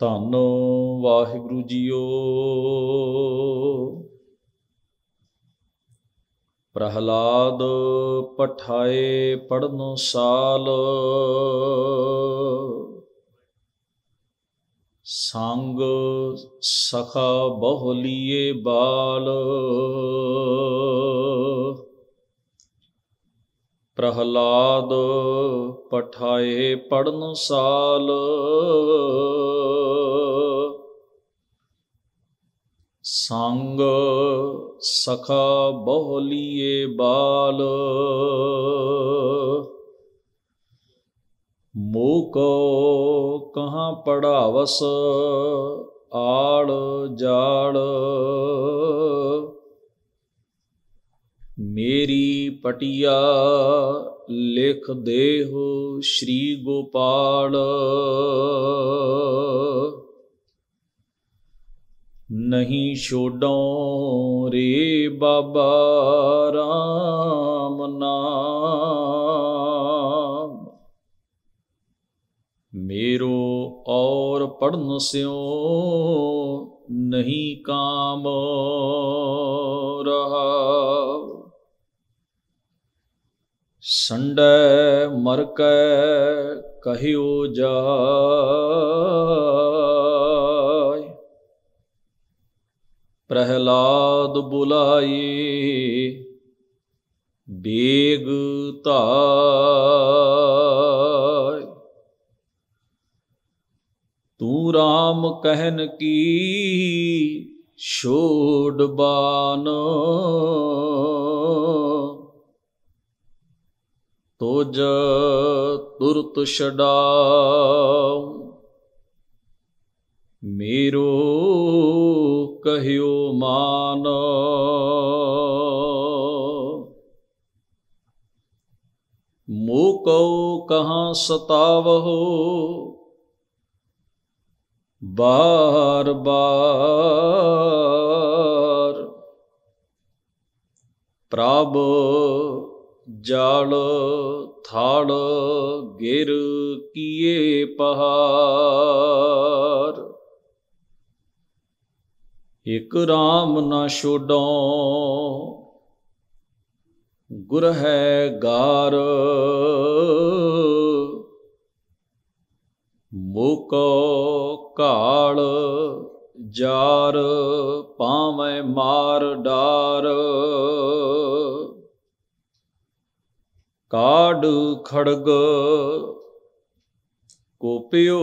ਧੰਨੋ ਵਾਹਿਗੁਰੂ ਜੀਓ ਪ੍ਰਹਲਾਦ ਪਠਾਏ ਪੜਨੋ ਸਾਲ ਸੰਗ ਸਖਾ ਲੀਏ ਬਾਲ ਪ੍ਰਹਲਾਦ ਪਠਾਏ ਪੜਨ ਸਾਲ ਸੰਗ ਸਖਾ ਲੀਏ ਬਾਲ ਮੋਕੋ ਕਹਾਂ ਪੜਾਵਸ ਆੜ ਜਾੜ ਮੇਰੀ ਪਟਿਆ ਲਿਖ ਦੇਹੋ ਸ਼੍ਰੀ ਗੋਪਾਲ ਨਹੀਂ ਛੋਡੋਂ ਰੇ ਬਾਬਾ RAM ਨਾਮ ਮੇਰੋ ਔਰ ਪੜਨ ਸਿਓ ਨਹੀਂ ਕਾਮ ਰਹਾ ਸੰਡੈ ਮਰਕੈ ਕਹਿਓ ਜਾਇ ਪ੍ਰਹਿਲਾਦ ਬੁਲਾਈ ਬੇਗ ਤਾਇ ਤੂੰ ਰਾਮ ਕਹਿਨ ਕੀ ਛੋੜ ਬਾਨੋ ਤੋਜ ਤੁਰਤ ਛਡਾ ਮੇਰੋ ਕਹਿਓ ਮਾਨ ਮੋਕਉ ਕਹਾਂ ਸਤਾਵਹੁ ਬਾਰ ਬਾਰ ਪ੍ਰਭ ਜਲ ਥਾਲ ਗਿਰ ਕੀਏ ਪਹਾਰ ਇਕ ਰਾਮ ਨਾ ਛੋਡੋ ਗੁਰ ਹੈ ਗਾਰ ਮੁਕ ਕਾਲ ਜਾਰ ਪਾਵੇਂ ਮਾਰ ਡਾਰ ਕਾੜ ਖੜਗ ਕੋਪਿਓ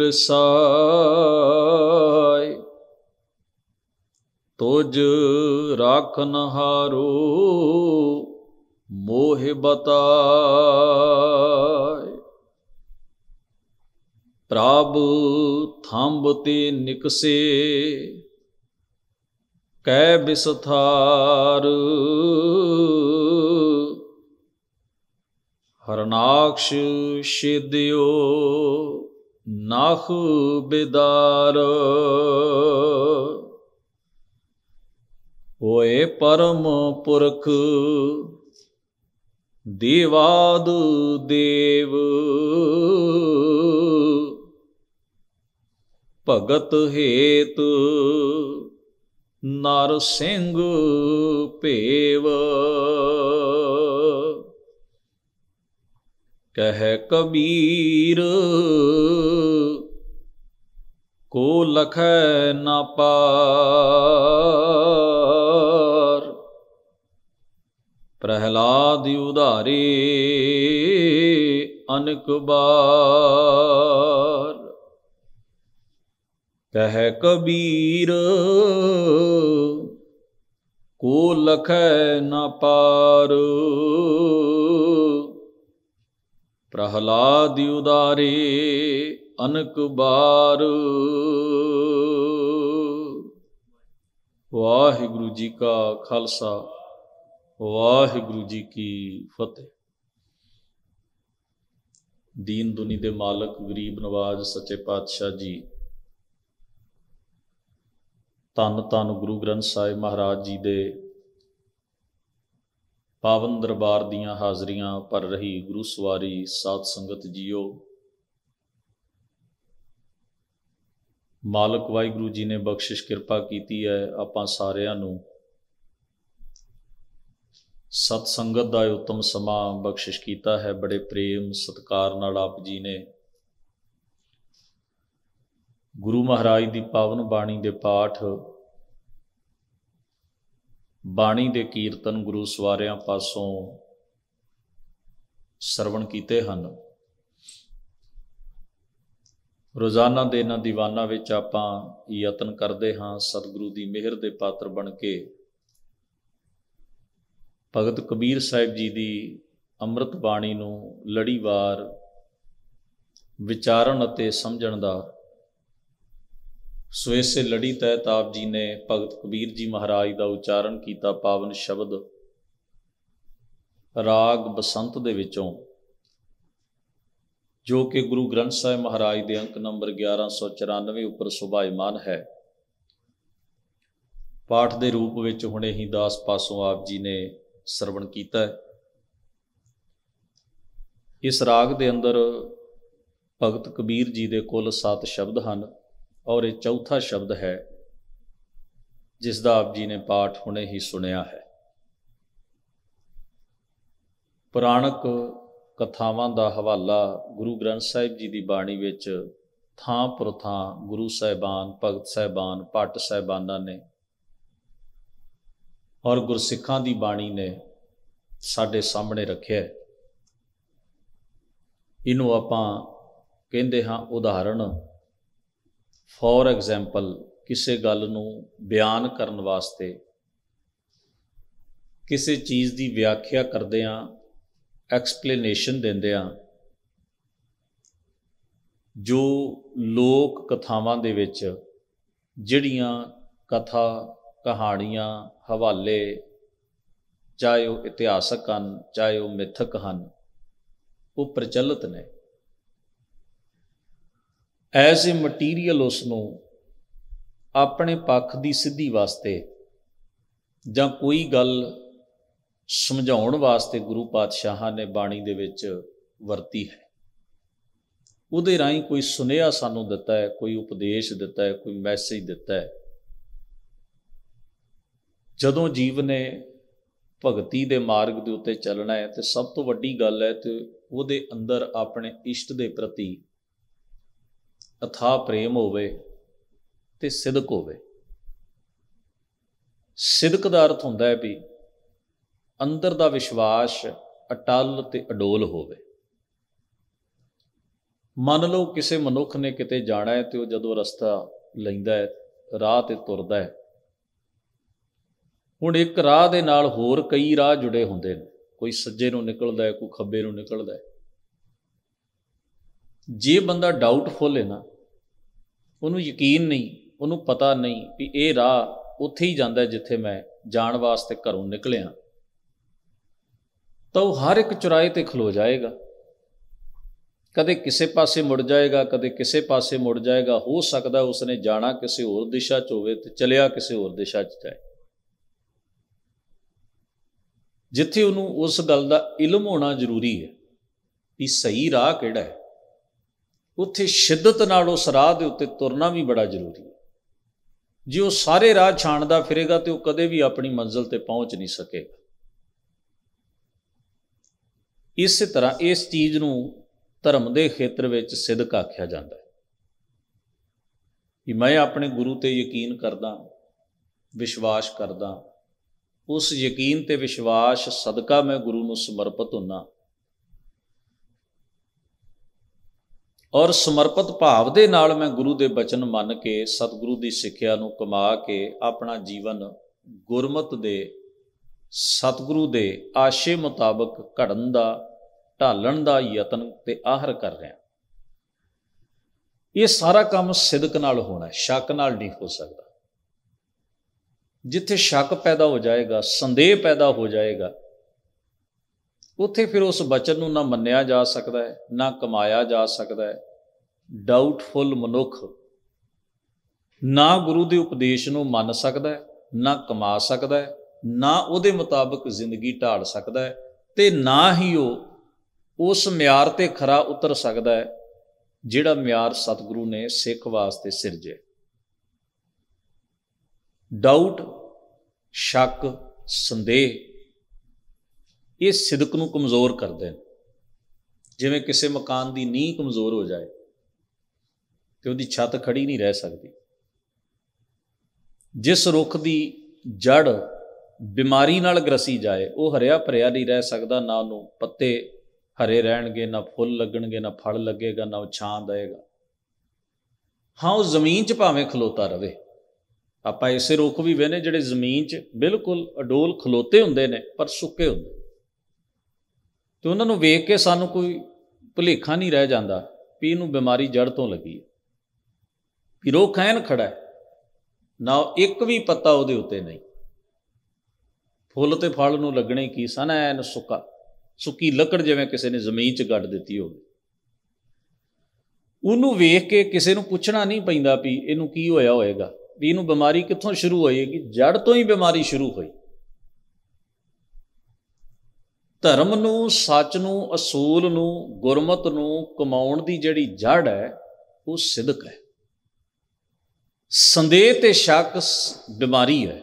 ਰਸਾਈ ਤੁਜ ਰਾਖਨ ਹਾਰੋ ਮੋਹਿ ਬਤਾਏ ਪ੍ਰਭ ਥੰਬ ਤੇ ਨਿਕਸੇ ਕੈ ਬਿਸਥਾਰ ਹਰਨਾਕਸ਼ ਸ਼ਿਦਿਓ ਨਖ ਬਿਦਾਰ ਹੋਏ ਪਰਮ ਪੁਰਖ ਦੇਵਾਦ ਦੇਵ ਭਗਤ ਹੇਤ ਨਰ ਸਿੰਘ ਭੇਵ ਕਹਿ ਕਬੀਰ ਕੋ ਲਖੈ ਨਾ ਪਾਰ ਪ੍ਰਹਲਾਦ ਉਧਾਰੇ ਅਨਕ ਬਾਰ ਕਹਿ ਕਬੀਰ ਕੋ ਲਖੈ ਨਾ ਪਾਰ ਪ੍ਰਹਲਾਦ ਉਦਾਰੇ ਅਨਕ ਬਾਰ ਵਾਹਿਗੁਰੂ ਜੀ ਕਾ ਖਾਲਸਾ ਵਾਹਿਗੁਰੂ ਜੀ ਕੀ ਫਤਿਹ ਦੀਨ ਦੁਨੀ ਦੇ ਮਾਲਕ ਗਰੀਬ ਨਵਾਜ ਸੱਚੇ ਪਾਤਸ਼ਾਹ ਜੀ ਤਨ ਤਨ ਗੁਰੂ ਗ੍ਰੰਥ ਸਾਹਿਬ ਮਹਾਰਾਜ ਜੀ ਦੇ ਪਾਵਨ ਦਰਬਾਰ ਦੀਆਂ ਹਾਜ਼ਰੀਆਂ ਭਰ ਰਹੀ ਗੁਰੂ ਸਵਾਰੀ ਸਾਧ ਸੰਗਤ ਜੀਓ ਮਾਲਕ ਵਾਹਿਗੁਰੂ ਜੀ ਨੇ ਬਖਸ਼ਿਸ਼ ਕਿਰਪਾ ਕੀਤੀ ਹੈ ਆਪਾਂ ਸਾਰਿਆਂ ਨੂੰ ਸਤ ਸੰਗਤ ਦਾ ਉਤਮ ਸਮਾਂ ਬਖਸ਼ਿਸ਼ ਕੀਤਾ ਹੈ ਬੜੇ ਪ੍ਰੇਮ ਸਤਕਾਰ ਨਾਲ ਆਪ ਜੀ ਨੇ ਗੁਰੂ ਮਹਾਰਾਜ ਦੀ ਪਾਵਨ ਬਾਣੀ ਦੇ ਪਾਠ ਬਾਣੀ ਦੇ ਕੀਰਤਨ ਗੁਰੂ ਸਵਾਰਿਆਂ ਪਾਸੋਂ ਸਰਵਣ ਕੀਤੇ ਹਨ ਰੋਜ਼ਾਨਾ ਦੇ ਇਹਨਾਂ ਦੀਵਾਨਾਂ ਵਿੱਚ ਆਪਾਂ ਯਤਨ ਕਰਦੇ ਹਾਂ ਸਤਿਗੁਰੂ ਦੀ ਮਿਹਰ ਦੇ ਪਾਤਰ ਬਣ ਕੇ ਭਗਤ ਕਬੀਰ ਸਾਹਿਬ ਜੀ ਦੀ ਅੰਮ੍ਰਿਤ ਬਾਣੀ ਨੂੰ ਲੜੀਵਾਰ ਵਿਚਾਰਨ ਅਤੇ ਸਮਝਣ ਦਾ ਸੋ ਇਸੇ ਲੜੀ ਤਹਿ ਤਾਪ ਜੀ ਨੇ ਭਗਤ ਕਬੀਰ ਜੀ ਮਹਾਰਾਜ ਦਾ ਉਚਾਰਨ ਕੀਤਾ ਪਾਵਨ ਸ਼ਬਦ ਰਾਗ ਬਸੰਤ ਦੇ ਵਿੱਚੋਂ ਜੋ ਕਿ ਗੁਰੂ ਗ੍ਰੰਥ ਸਾਹਿਬ ਮਹਾਰਾਜ ਦੇ ਅੰਕ ਨੰਬਰ 1194 ਉੱਪਰ ਸੁਭਾਇਮਾਨ ਹੈ ਪਾਠ ਦੇ ਰੂਪ ਵਿੱਚ ਹੁਣੇ ਹੀ ਦਾਸ ਪਾਸੋਂ ਆਪ ਜੀ ਨੇ ਸਰਵਣ ਕੀਤਾ ਇਸ ਰਾਗ ਦੇ ਅੰਦਰ ਭਗਤ ਕਬੀਰ ਜੀ ਦੇ ਕੁੱਲ 7 ਸ਼ਬਦ ਹਨ ਔਰ ਇਹ ਚੌਥਾ ਸ਼ਬਦ ਹੈ ਜਿਸ ਦਾ ਆਪ ਜੀ ਨੇ ਪਾਠ ਹੁਣੇ ਹੀ ਸੁਣਿਆ ਹੈ ਪੁਰਾਣਕ ਕਥਾਵਾਂ ਦਾ ਹਵਾਲਾ ਗੁਰੂ ਗ੍ਰੰਥ ਸਾਹਿਬ ਜੀ ਦੀ ਬਾਣੀ ਵਿੱਚ ਥਾਂ ਪ੍ਰਥਾਂ ਗੁਰੂ ਸਹਿਬਾਨ ਭਗਤ ਸਹਿਬਾਨ ਪਟ ਸਹਿਬਾਨਾਂ ਨੇ ਔਰ ਗੁਰਸਿੱਖਾਂ ਦੀ ਬਾਣੀ ਨੇ ਸਾਡੇ ਸਾਹਮਣੇ ਰੱਖਿਆ ਇਹਨੂੰ ਆਪਾਂ ਕਹਿੰਦੇ ਹਾਂ ਉਦਾਹਰਣ ਫੋਰ ਐਗਜ਼ਾਮਪਲ ਕਿਸੇ ਗੱਲ ਨੂੰ ਬਿਆਨ ਕਰਨ ਵਾਸਤੇ ਕਿਸੇ ਚੀਜ਼ ਦੀ ਵਿਆਖਿਆ ਕਰਦੇ ਆ ਐਕਸਪਲੇਨੇਸ਼ਨ ਦਿੰਦੇ ਆ ਜੋ ਲੋਕ ਕਥਾਵਾਂ ਦੇ ਵਿੱਚ ਜਿਹੜੀਆਂ ਕਥਾ ਕਹਾਣੀਆਂ ਹਵਾਲੇ ਚਾਹੇ ਉਹ ਇਤਿਹਾਸਕ ਹਨ ਚਾਹੇ ਉਹ ਮਿਥਕ ਹਨ ਉਹ ਪ੍ਰਚਲਿਤ ਨੇ ਐਜ਼ ਅ ਮਟੀਰੀਅਲ ਉਸ ਨੂੰ ਆਪਣੇ ਪੱਖ ਦੀ ਸਿੱਧੀ ਵਾਸਤੇ ਜਾਂ ਕੋਈ ਗੱਲ ਸਮਝਾਉਣ ਵਾਸਤੇ ਗੁਰੂ ਪਾਤਸ਼ਾਹਾਂ ਨੇ ਬਾਣੀ ਦੇ ਵਿੱਚ ਵਰਤੀ ਹੈ ਉਹਦੇ ਰਾਹੀਂ ਕੋਈ ਸੁਨੇਹਾ ਸਾਨੂੰ ਦਿੱਤਾ ਹੈ ਕੋਈ ਉਪਦੇਸ਼ ਦਿੱਤਾ ਹੈ ਕੋਈ ਮੈਸੇਜ ਦਿੱਤਾ ਹੈ ਜਦੋਂ ਜੀਵ ਨੇ ਭਗਤੀ ਦੇ ਮਾਰਗ ਦੇ ਉੱਤੇ ਚੱਲਣਾ ਹੈ ਤੇ ਸਭ ਤੋਂ ਵੱਡੀ ਗੱਲ ਹੈ ਤੇ ਉਹਦੇ ਅੰਦਰ ਆਪਣੇ ਇਸ਼ਟ ਦੇ ਪ੍ਰਤੀ ਅਥਾ ਪ੍ਰੇਮ ਹੋਵੇ ਤੇ ਸਿਦਕ ਹੋਵੇ ਸਿਦਕ ਦਾ ਅਰਥ ਹੁੰਦਾ ਹੈ ਵੀ ਅੰਦਰ ਦਾ ਵਿਸ਼ਵਾਸ ਅਟਲ ਤੇ ਅਡੋਲ ਹੋਵੇ ਮੰਨ ਲਓ ਕਿਸੇ ਮਨੁੱਖ ਨੇ ਕਿਤੇ ਜਾਣਾ ਹੈ ਤੇ ਉਹ ਜਦੋਂ ਰਸਤਾ ਲੈਂਦਾ ਹੈ ਰਾਹ ਤੇ ਤੁਰਦਾ ਹੈ ਹੁਣ ਇੱਕ ਰਾਹ ਦੇ ਨਾਲ ਹੋਰ ਕਈ ਰਾਹ ਜੁੜੇ ਹੁੰਦੇ ਨੇ ਕੋਈ ਸੱਜੇ ਨੂੰ ਨਿਕਲਦਾ ਹੈ ਕੋਈ ਖੱਬੇ ਨੂੰ ਨਿਕਲਦਾ ਹੈ ਜੇ ਬੰਦਾ ਡਾਊਟਫੁਲ ਹੈ ਨਾ ਉਹਨੂੰ ਯਕੀਨ ਨਹੀਂ ਉਹਨੂੰ ਪਤਾ ਨਹੀਂ ਵੀ ਇਹ ਰਾਹ ਉੱਥੇ ਹੀ ਜਾਂਦਾ ਜਿੱਥੇ ਮੈਂ ਜਾਣ ਵਾਸਤੇ ਘਰੋਂ ਨਿਕਲਿਆ ਤਾਂ ਉਹ ਹਰ ਇੱਕ ਚੁਰਾਏ ਤੇ ਖਲੋ ਜਾਏਗਾ ਕਦੇ ਕਿਸੇ ਪਾਸੇ ਮੁੜ ਜਾਏਗਾ ਕਦੇ ਕਿਸੇ ਪਾਸੇ ਮੁੜ ਜਾਏਗਾ ਹੋ ਸਕਦਾ ਉਸਨੇ ਜਾਣਾ ਕਿਸੇ ਹੋਰ ਦਿਸ਼ਾ ਚ ਹੋਵੇ ਤੇ ਚਲਿਆ ਕਿਸੇ ਹੋਰ ਦਿਸ਼ਾ ਚ ਜਾਏ ਜਿੱਥੇ ਉਹਨੂੰ ਉਸ ਗੱਲ ਦਾ ਇਲਮ ਹੋਣਾ ਜ਼ਰੂਰੀ ਹੈ ਵੀ ਸਹੀ ਰਾਹ ਕਿਹੜਾ ਹੈ ਉੱਥੇ ਸ਼ਿੱਦਤ ਨਾਲ ਉਸ ਰਾਹ ਦੇ ਉੱਤੇ ਤੁਰਨਾ ਵੀ ਬੜਾ ਜ਼ਰੂਰੀ ਹੈ ਜੇ ਉਹ ਸਾਰੇ ਰਾਹ ਛਾਣਦਾ ਫਿਰੇਗਾ ਤੇ ਉਹ ਕਦੇ ਵੀ ਆਪਣੀ ਮੰਜ਼ਲ ਤੇ ਪਹੁੰਚ ਨਹੀਂ ਸਕੇਗਾ ਇਸੇ ਤਰ੍ਹਾਂ ਇਸ ਚੀਜ਼ ਨੂੰ ਧਰਮ ਦੇ ਖੇਤਰ ਵਿੱਚ ਸਿੱਧਕ ਆਖਿਆ ਜਾਂਦਾ ਹੈ ਕਿ ਮੈਂ ਆਪਣੇ ਗੁਰੂ ਤੇ ਯਕੀਨ ਕਰਦਾ ਵਿਸ਼ਵਾਸ ਕਰਦਾ ਉਸ ਯਕੀਨ ਤੇ ਵਿਸ਼ਵਾਸ ਸਦਕਾ ਮੈਂ ਗੁਰੂ ਨੂੰ ਸਮਰਪਿਤ ਹੁੰਨਾ ਔਰ ਸਮਰਪਿਤ ਭਾਵ ਦੇ ਨਾਲ ਮੈਂ ਗੁਰੂ ਦੇ ਬਚਨ ਮੰਨ ਕੇ ਸਤਿਗੁਰੂ ਦੀ ਸਿੱਖਿਆ ਨੂੰ ਕਮਾ ਕੇ ਆਪਣਾ ਜੀਵਨ ਗੁਰਮਤ ਦੇ ਸਤਿਗੁਰੂ ਦੇ ਆਸ਼ੇ ਮੁਤਾਬਕ ਘੜਨ ਦਾ ਢਾਲਣ ਦਾ ਯਤਨ ਤੇ ਆਹਰ ਕਰ ਰਿਹਾ ਇਹ ਸਾਰਾ ਕੰਮ ਸਿਦਕ ਨਾਲ ਹੋਣਾ ਹੈ ਸ਼ੱਕ ਨਾਲ ਨਹੀਂ ਹੋ ਸਕਦਾ ਜਿੱਥੇ ਸ਼ੱਕ ਪੈਦਾ ਹੋ ਜਾਏਗਾ ਸੰਦੇਹ ਪੈਦਾ ਹੋ ਜਾਏਗਾ ਉੱਥੇ ਫਿਰ ਉਸ ਬਚਨ ਨੂੰ ਨਾ ਮੰਨਿਆ ਜਾ ਸਕਦਾ ਹੈ ਨਾ ਕਮਾਇਆ ਜਾ ਸਕਦਾ ਹੈ ਡਾਊਟਫੁਲ ਮਨੁੱਖ ਨਾ ਗੁਰੂ ਦੇ ਉਪਦੇਸ਼ ਨੂੰ ਮੰਨ ਸਕਦਾ ਨਾ ਕਮਾ ਸਕਦਾ ਨਾ ਉਹਦੇ ਮੁਤਾਬਕ ਜ਼ਿੰਦਗੀ ਢਾਲ ਸਕਦਾ ਤੇ ਨਾ ਹੀ ਉਹ ਉਸ ਮਿਆਰ ਤੇ ਖਰਾ ਉਤਰ ਸਕਦਾ ਜਿਹੜਾ ਮਿਆਰ ਸਤਿਗੁਰੂ ਨੇ ਸਿੱਖ ਵਾਸਤੇ ਸਿਰਜਿਆ ਡਾਊਟ ਸ਼ੱਕ ਸੰਦੇਹ ਇਹ ਸਿਦਕ ਨੂੰ ਕਮਜ਼ੋਰ ਕਰਦੇ ਨੇ ਜਿਵੇਂ ਕਿਸੇ ਮਕਾਨ ਦੀ ਨੀਂਹ ਕਮਜ਼ੋਰ ਹੋ ਜਾਏ ਤੇ ਉਹਦੀ ਛੱਤ ਖੜੀ ਨਹੀਂ ਰਹਿ ਸਕਦੀ ਜਿਸ ਰੁੱਖ ਦੀ ਜੜ ਬਿਮਾਰੀ ਨਾਲ ਗਰਸੀ ਜਾਏ ਉਹ ਹਰਿਆ ਭਰਿਆ ਨਹੀਂ ਰਹਿ ਸਕਦਾ ਨਾ ਉਹਨੂੰ ਪੱਤੇ ਹਰੇ ਰਹਿਣਗੇ ਨਾ ਫੁੱਲ ਲੱਗਣਗੇ ਨਾ ਫਲ ਲੱਗੇਗਾ ਨਾ ਉਹ ਛਾਂ ਦੇਗਾ ਹਾਂ ਉਹ ਜ਼ਮੀਨ 'ਚ ਭਾਵੇਂ ਖਲੋਤਾ ਰਵੇ ਆਪਾਂ ਇਸੇ ਰੁੱਖ ਵੀ ਵੇਨੇ ਜਿਹੜੇ ਜ਼ਮੀਨ 'ਚ ਬਿਲਕੁਲ ਅਡੋਲ ਖਲੋਤੇ ਹੁੰਦੇ ਨੇ ਪਰ ਸੁੱਕੇ ਹੁੰਦੇ ਤੇ ਉਹਨਾਂ ਨੂੰ ਵੇਖ ਕੇ ਸਾਨੂੰ ਕੋਈ ਭੁਲੇਖਾ ਨਹੀਂ ਰਹਿ ਜਾਂਦਾ ਪੀ ਨੂੰ ਬਿਮਾਰੀ ਜੜ ਤੋਂ ਲੱਗੀ ਹੈ ਵੀ ਰੋਖ ਖੈਨ ਖੜਾ ਹੈ ਨਾ ਇੱਕ ਵੀ ਪੱਤਾ ਉਹਦੇ ਉੱਤੇ ਨਹੀਂ ਫੁੱਲ ਤੇ ਫਲ ਨੂੰ ਲੱਗਣੇ ਕੀ ਸਨ ਐਨ ਸੁੱਕਾ ਸੁੱਕੀ ਲੱਕੜ ਜਿਵੇਂ ਕਿਸੇ ਨੇ ਜ਼ਮੀਨ 'ਚ ਗੱਡ ਦਿੱਤੀ ਹੋਵੇ ਉਹਨੂੰ ਵੇਖ ਕੇ ਕਿਸੇ ਨੂੰ ਪੁੱਛਣਾ ਨਹੀਂ ਪੈਂਦਾ ਵੀ ਇਹਨੂੰ ਕੀ ਹੋਇਆ ਹੋਏਗਾ ਵੀ ਇਹਨੂੰ ਬਿਮਾਰੀ ਕਿੱਥੋਂ ਸ਼ੁਰੂ ਹੋਈ ਕਿ ਜੜ ਤੋਂ ਹੀ ਬਿਮਾਰੀ ਸ਼ੁਰੂ ਹੋਈ ਧਰਮ ਨੂੰ ਸੱਚ ਨੂੰ ਅਸੂਲ ਨੂੰ ਗੁਰਮਤ ਨੂੰ ਕਮਾਉਣ ਦੀ ਜਿਹੜੀ ਜੜ ਹੈ ਉਹ ਸਿਦਕ ਹੈ ਸੰਦੇਹ ਤੇ ਸ਼ੱਕ ਬਿਮਾਰੀ ਹੈ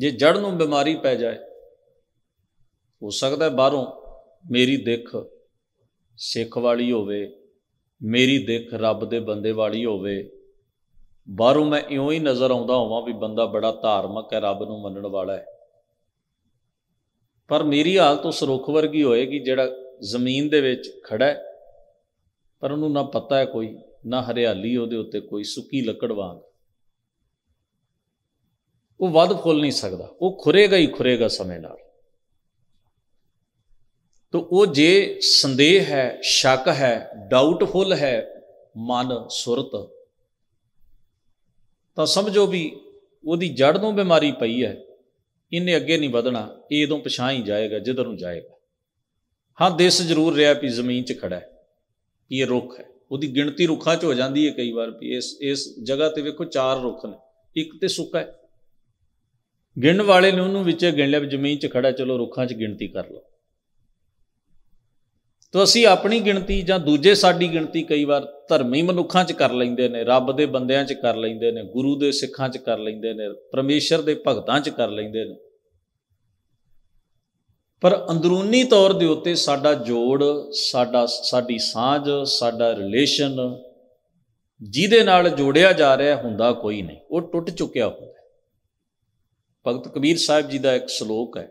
ਜੇ ਜੜ ਨੂੰ ਬਿਮਾਰੀ ਪੈ ਜਾਏ ਹੋ ਸਕਦਾ ਬਾਹਰੋਂ ਮੇਰੀ ਦਿੱਖ ਸਿੱਖ ਵਾਲੀ ਹੋਵੇ ਮੇਰੀ ਦਿੱਖ ਰੱਬ ਦੇ ਬੰਦੇ ਵਾਲੀ ਹੋਵੇ ਬਾਹਰੋਂ ਮੈਂ ਇਉਂ ਹੀ ਨਜ਼ਰ ਆਉਂਦਾ ਹੋਵਾਂ ਵੀ ਬੰਦਾ ਬੜਾ ਧਾਰਮਿਕ ਹੈ ਰੱਬ ਨੂੰ ਮੰਨਣ ਵਾਲਾ ਹੈ ਪਰ ਮੇਰੀ ਹਾਲਤ ਉਸ ਰੁੱਖ ਵਰਗੀ ਹੋਏਗੀ ਜਿਹੜਾ ਜ਼ਮੀਨ ਦੇ ਵਿੱਚ ਖੜਾ ਹੈ ਪਰ ਉਹਨੂੰ ਨਾ ਪਤਾ ਹੈ ਕੋਈ ਨਾ ਹਰਿਆਲੀ ਉਹਦੇ ਉੱਤੇ ਕੋਈ ਸੁੱਕੀ ਲੱਕੜ ਵਾਂਗ ਉਹ ਵੱਧ ਫੁੱਲ ਨਹੀਂ ਸਕਦਾ ਉਹ ਖੁਰੇਗਾ ਹੀ ਖੁਰੇਗਾ ਸਮੇਂ ਨਾਲ ਤੋ ਉਹ ਜੇ ਸੰਦੇਹ ਹੈ ਸ਼ੱਕ ਹੈ ਡਾਊਟਫੁਲ ਹੈ ਮਨ ਸੁਰਤ ਤਾਂ ਸਮਝੋ ਵੀ ਉਹਦੀ ਜੜ ਤੋਂ ਬਿਮਾਰੀ ਪਈ ਹੈ ਇਹਨੇ ਅੱਗੇ ਨਹੀਂ ਵਧਣਾ ਇਹ ਇਦੋਂ ਪਛਾਂ ਹੀ ਜਾਏਗਾ ਜਿੱਧਰ ਨੂੰ ਜਾਏਗਾ ਹਾਂ ਦਿਸ ਜ਼ਰੂਰ ਰਿਹਾ ਵੀ ਜ਼ਮੀਨ 'ਚ ਖੜਾ ਹੈ ਇਹ ਰੁੱਖ ਹੈ ਉਹਦੀ ਗਿਣਤੀ ਰੁੱਖਾਂ 'ਚ ਹੋ ਜਾਂਦੀ ਹੈ ਕਈ ਵਾਰ ਵੀ ਇਸ ਇਸ ਜਗ੍ਹਾ ਤੇ ਵੇਖੋ ਚਾਰ ਰੁੱਖ ਨੇ ਇੱਕ ਤੇ ਸੁੱਕਾ ਹੈ ਗਿਣਨ ਵਾਲੇ ਨੇ ਉਹਨੂੰ ਵਿੱਚੇ ਗਿਣ ਲਿਆ ਜ਼ਮੀਨ 'ਚ ਖੜਾ ਚਲੋ ਰੁੱਖਾਂ 'ਚ ਗਿਣਤੀ ਕਰ ਲਓ ਤੋ ਅਸੀਂ ਆਪਣੀ ਗਿਣਤੀ ਜਾਂ ਦੂਜੇ ਸਾਡੀ ਗਿਣਤੀ ਕਈ ਵਾਰ ਧਰਮੀ ਮਨੁੱਖਾਂ 'ਚ ਕਰ ਲੈਂਦੇ ਨੇ ਰੱਬ ਦੇ ਬੰਦਿਆਂ 'ਚ ਕਰ ਲੈਂਦੇ ਨੇ ਗੁਰੂ ਦੇ ਸਿੱਖਾਂ 'ਚ ਕਰ ਲੈਂਦੇ ਨੇ ਪਰਮੇਸ਼ਰ ਦੇ ਭਗਤਾਂ 'ਚ ਕਰ ਲੈਂਦੇ ਨੇ ਪਰ ਅੰਦਰੂਨੀ ਤੌਰ ਦੇ ਉੱਤੇ ਸਾਡਾ ਜੋੜ ਸਾਡਾ ਸਾਡੀ ਸਾਂਝ ਸਾਡਾ ਰਿਲੇਸ਼ਨ ਜਿਹਦੇ ਨਾਲ ਜੋੜਿਆ ਜਾ ਰਿਹਾ ਹੁੰਦਾ ਕੋਈ ਨਹੀਂ ਉਹ ਟੁੱਟ ਚੁੱਕਿਆ ਹੁੰਦਾ ਭਗਤ ਕਬੀਰ ਸਾਹਿਬ ਜੀ ਦਾ ਇੱਕ ਸ਼ਲੋਕ ਹੈ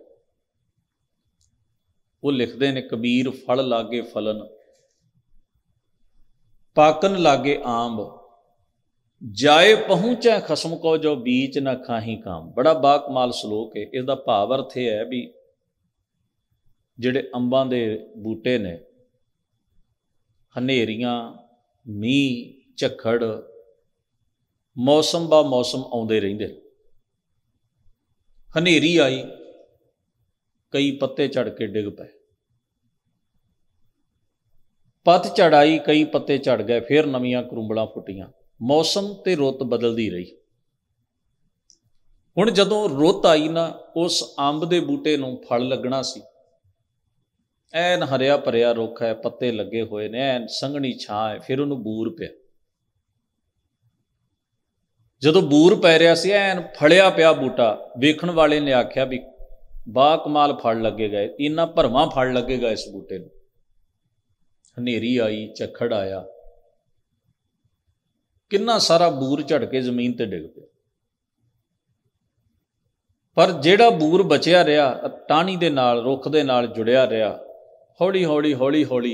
ਉਹ ਲਿਖਦੇ ਨੇ ਕਬੀਰ ਫਲ ਲਾਗੇ ਫਲਨ ਪਾਕਨ ਲਾਗੇ ਆਂਬ ਜਾਏ ਪਹੁੰਚੈ ਖਸਮ ਕੋ ਜੋ ਬੀਚ ਨਾ ਖਾਹੀ ਕਾਮ ਬੜਾ ਬਾਕਮਾਲ ਸ਼ਲੋਕ ਹੈ ਇਸ ਦਾ ਭਾਵ ਅਰਥ ਇਹ ਹੈ ਵੀ ਜਿਹੜੇ ਅੰਬਾਂ ਦੇ ਬੂਟੇ ਨੇ ਹਨੇਰੀਆਂ ਮੀਂਹ ਝੱਖੜ ਮੌਸਮ ਬਾ ਮੌਸਮ ਆਉਂਦੇ ਰਹਿੰਦੇ ਹਨੇਰੀ ਆਈ ਕਈ ਪੱਤੇ ਝੜ ਕੇ ਡਿੱਗ ਪਏ ਪੱਤ ਚੜਾਈ ਕਈ ਪੱਤੇ ਝੜ ਗਏ ਫਿਰ ਨਵੀਆਂ ਕਰੁੰਬਲਾਂ ਫੁੱਟੀਆਂ ਮੌਸਮ ਤੇ ਰੁੱਤ ਬਦਲਦੀ ਰਹੀ ਹੁਣ ਜਦੋਂ ਰੁੱਤ ਆਈ ਨਾ ਉਸ ਅੰਬ ਦੇ ਬੂਟੇ ਨੂੰ ਫਲ ਲੱਗਣਾ ਸੀ ਐਨ ਹਰਿਆ ਭਰਿਆ ਰੁੱਖ ਹੈ ਪੱਤੇ ਲੱਗੇ ਹੋਏ ਨੇ ਐਨ ਸੰਘਣੀ ਛਾਂ ਹੈ ਫਿਰ ਉਹਨੂੰ ਬੂਰ ਪਿਆ ਜਦੋਂ ਬੂਰ ਪੈ ਰਿਆ ਸੀ ਐਨ ਫੜਿਆ ਪਿਆ ਬੂਟਾ ਵੇਖਣ ਵਾਲੇ ਨੇ ਆਖਿਆ ਵੀ ਬਾ ਕਮਾਲ ਫੜ ਲੱਗੇ ਗਏ ਇੰਨਾ ਭਰਮਾ ਫੜ ਲੱਗੇਗਾ ਇਸ ਬੂਟੇ ਨੂੰ ਹਨੇਰੀ ਆਈ ਚਖੜ ਆਇਆ ਕਿੰਨਾ ਸਾਰਾ ਬੂਰ ਝੜ ਕੇ ਜ਼ਮੀਨ ਤੇ ਡਿੱਗ ਪਿਆ ਪਰ ਜਿਹੜਾ ਬੂਰ ਬਚਿਆ ਰਿਹਾ ਟਾਣੀ ਦੇ ਨਾਲ ਰੁੱਖ ਦੇ ਨਾਲ ਜੁੜਿਆ ਰਿਹਾ ਹੌਲੀ ਹੌਲੀ ਹੌਲੀ ਹੌਲੀ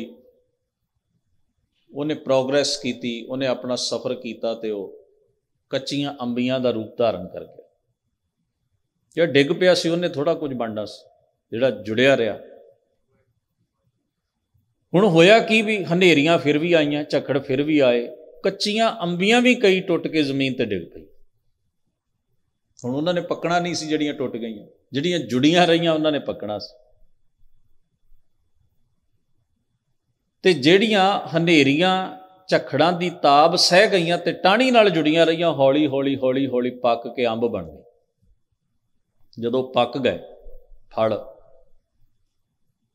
ਉਹਨੇ ਪ੍ਰੋਗਰੈਸ ਕੀਤੀ ਉਹਨੇ ਆਪਣਾ ਸਫ਼ਰ ਕੀਤਾ ਤੇ ਉਹ ਕੱਚੀਆਂ ਅੰਬੀਆਂ ਦਾ ਰੂਪ ਧਾਰਨ ਕਰ ਗਿਆ ਜਿਹੜਾ ਡਿੱਗ ਪਿਆ ਸੀ ਉਹਨੇ ਥੋੜਾ ਕੁਝ ਬਣਦਾ ਸੀ ਜਿਹੜਾ ਜੁੜਿਆ ਰਿਹਾ ਹੁਣ ਹੋਇਆ ਕੀ ਵੀ ਹਨੇਰੀਆਂ ਫਿਰ ਵੀ ਆਈਆਂ ਝੱਖੜ ਫਿਰ ਵੀ ਆਏ ਕੱਚੀਆਂ ਅੰਬੀਆਂ ਵੀ ਕਈ ਟੁੱਟ ਕੇ ਜ਼ਮੀਨ ਤੇ ਡਿੱਗ ਪਈ ਹੁਣ ਉਹਨਾਂ ਨੇ ਪੱਕਣਾ ਨਹੀਂ ਸੀ ਜਿਹੜੀਆਂ ਟੁੱਟ ਗਈਆਂ ਜਿਹੜੀਆਂ ਜੁੜੀਆਂ ਰਹੀਆਂ ਉਹਨਾਂ ਨੇ ਪੱਕਣਾ ਸੀ ਤੇ ਜਿਹੜੀਆਂ ਹਨੇਰੀਆਂ ਝਖੜਾਂ ਦੀ ਤਾਬ ਸਹਿ ਗਈਆਂ ਤੇ ਟਾਣੀ ਨਾਲ ਜੁੜੀਆਂ ਰਹੀਆਂ ਹੌਲੀ ਹੌਲੀ ਹੌਲੀ ਹੌਲੀ ਪੱਕ ਕੇ ਅੰਬ ਬਣ ਗਏ ਜਦੋਂ ਪੱਕ ਗਏ ਫਲ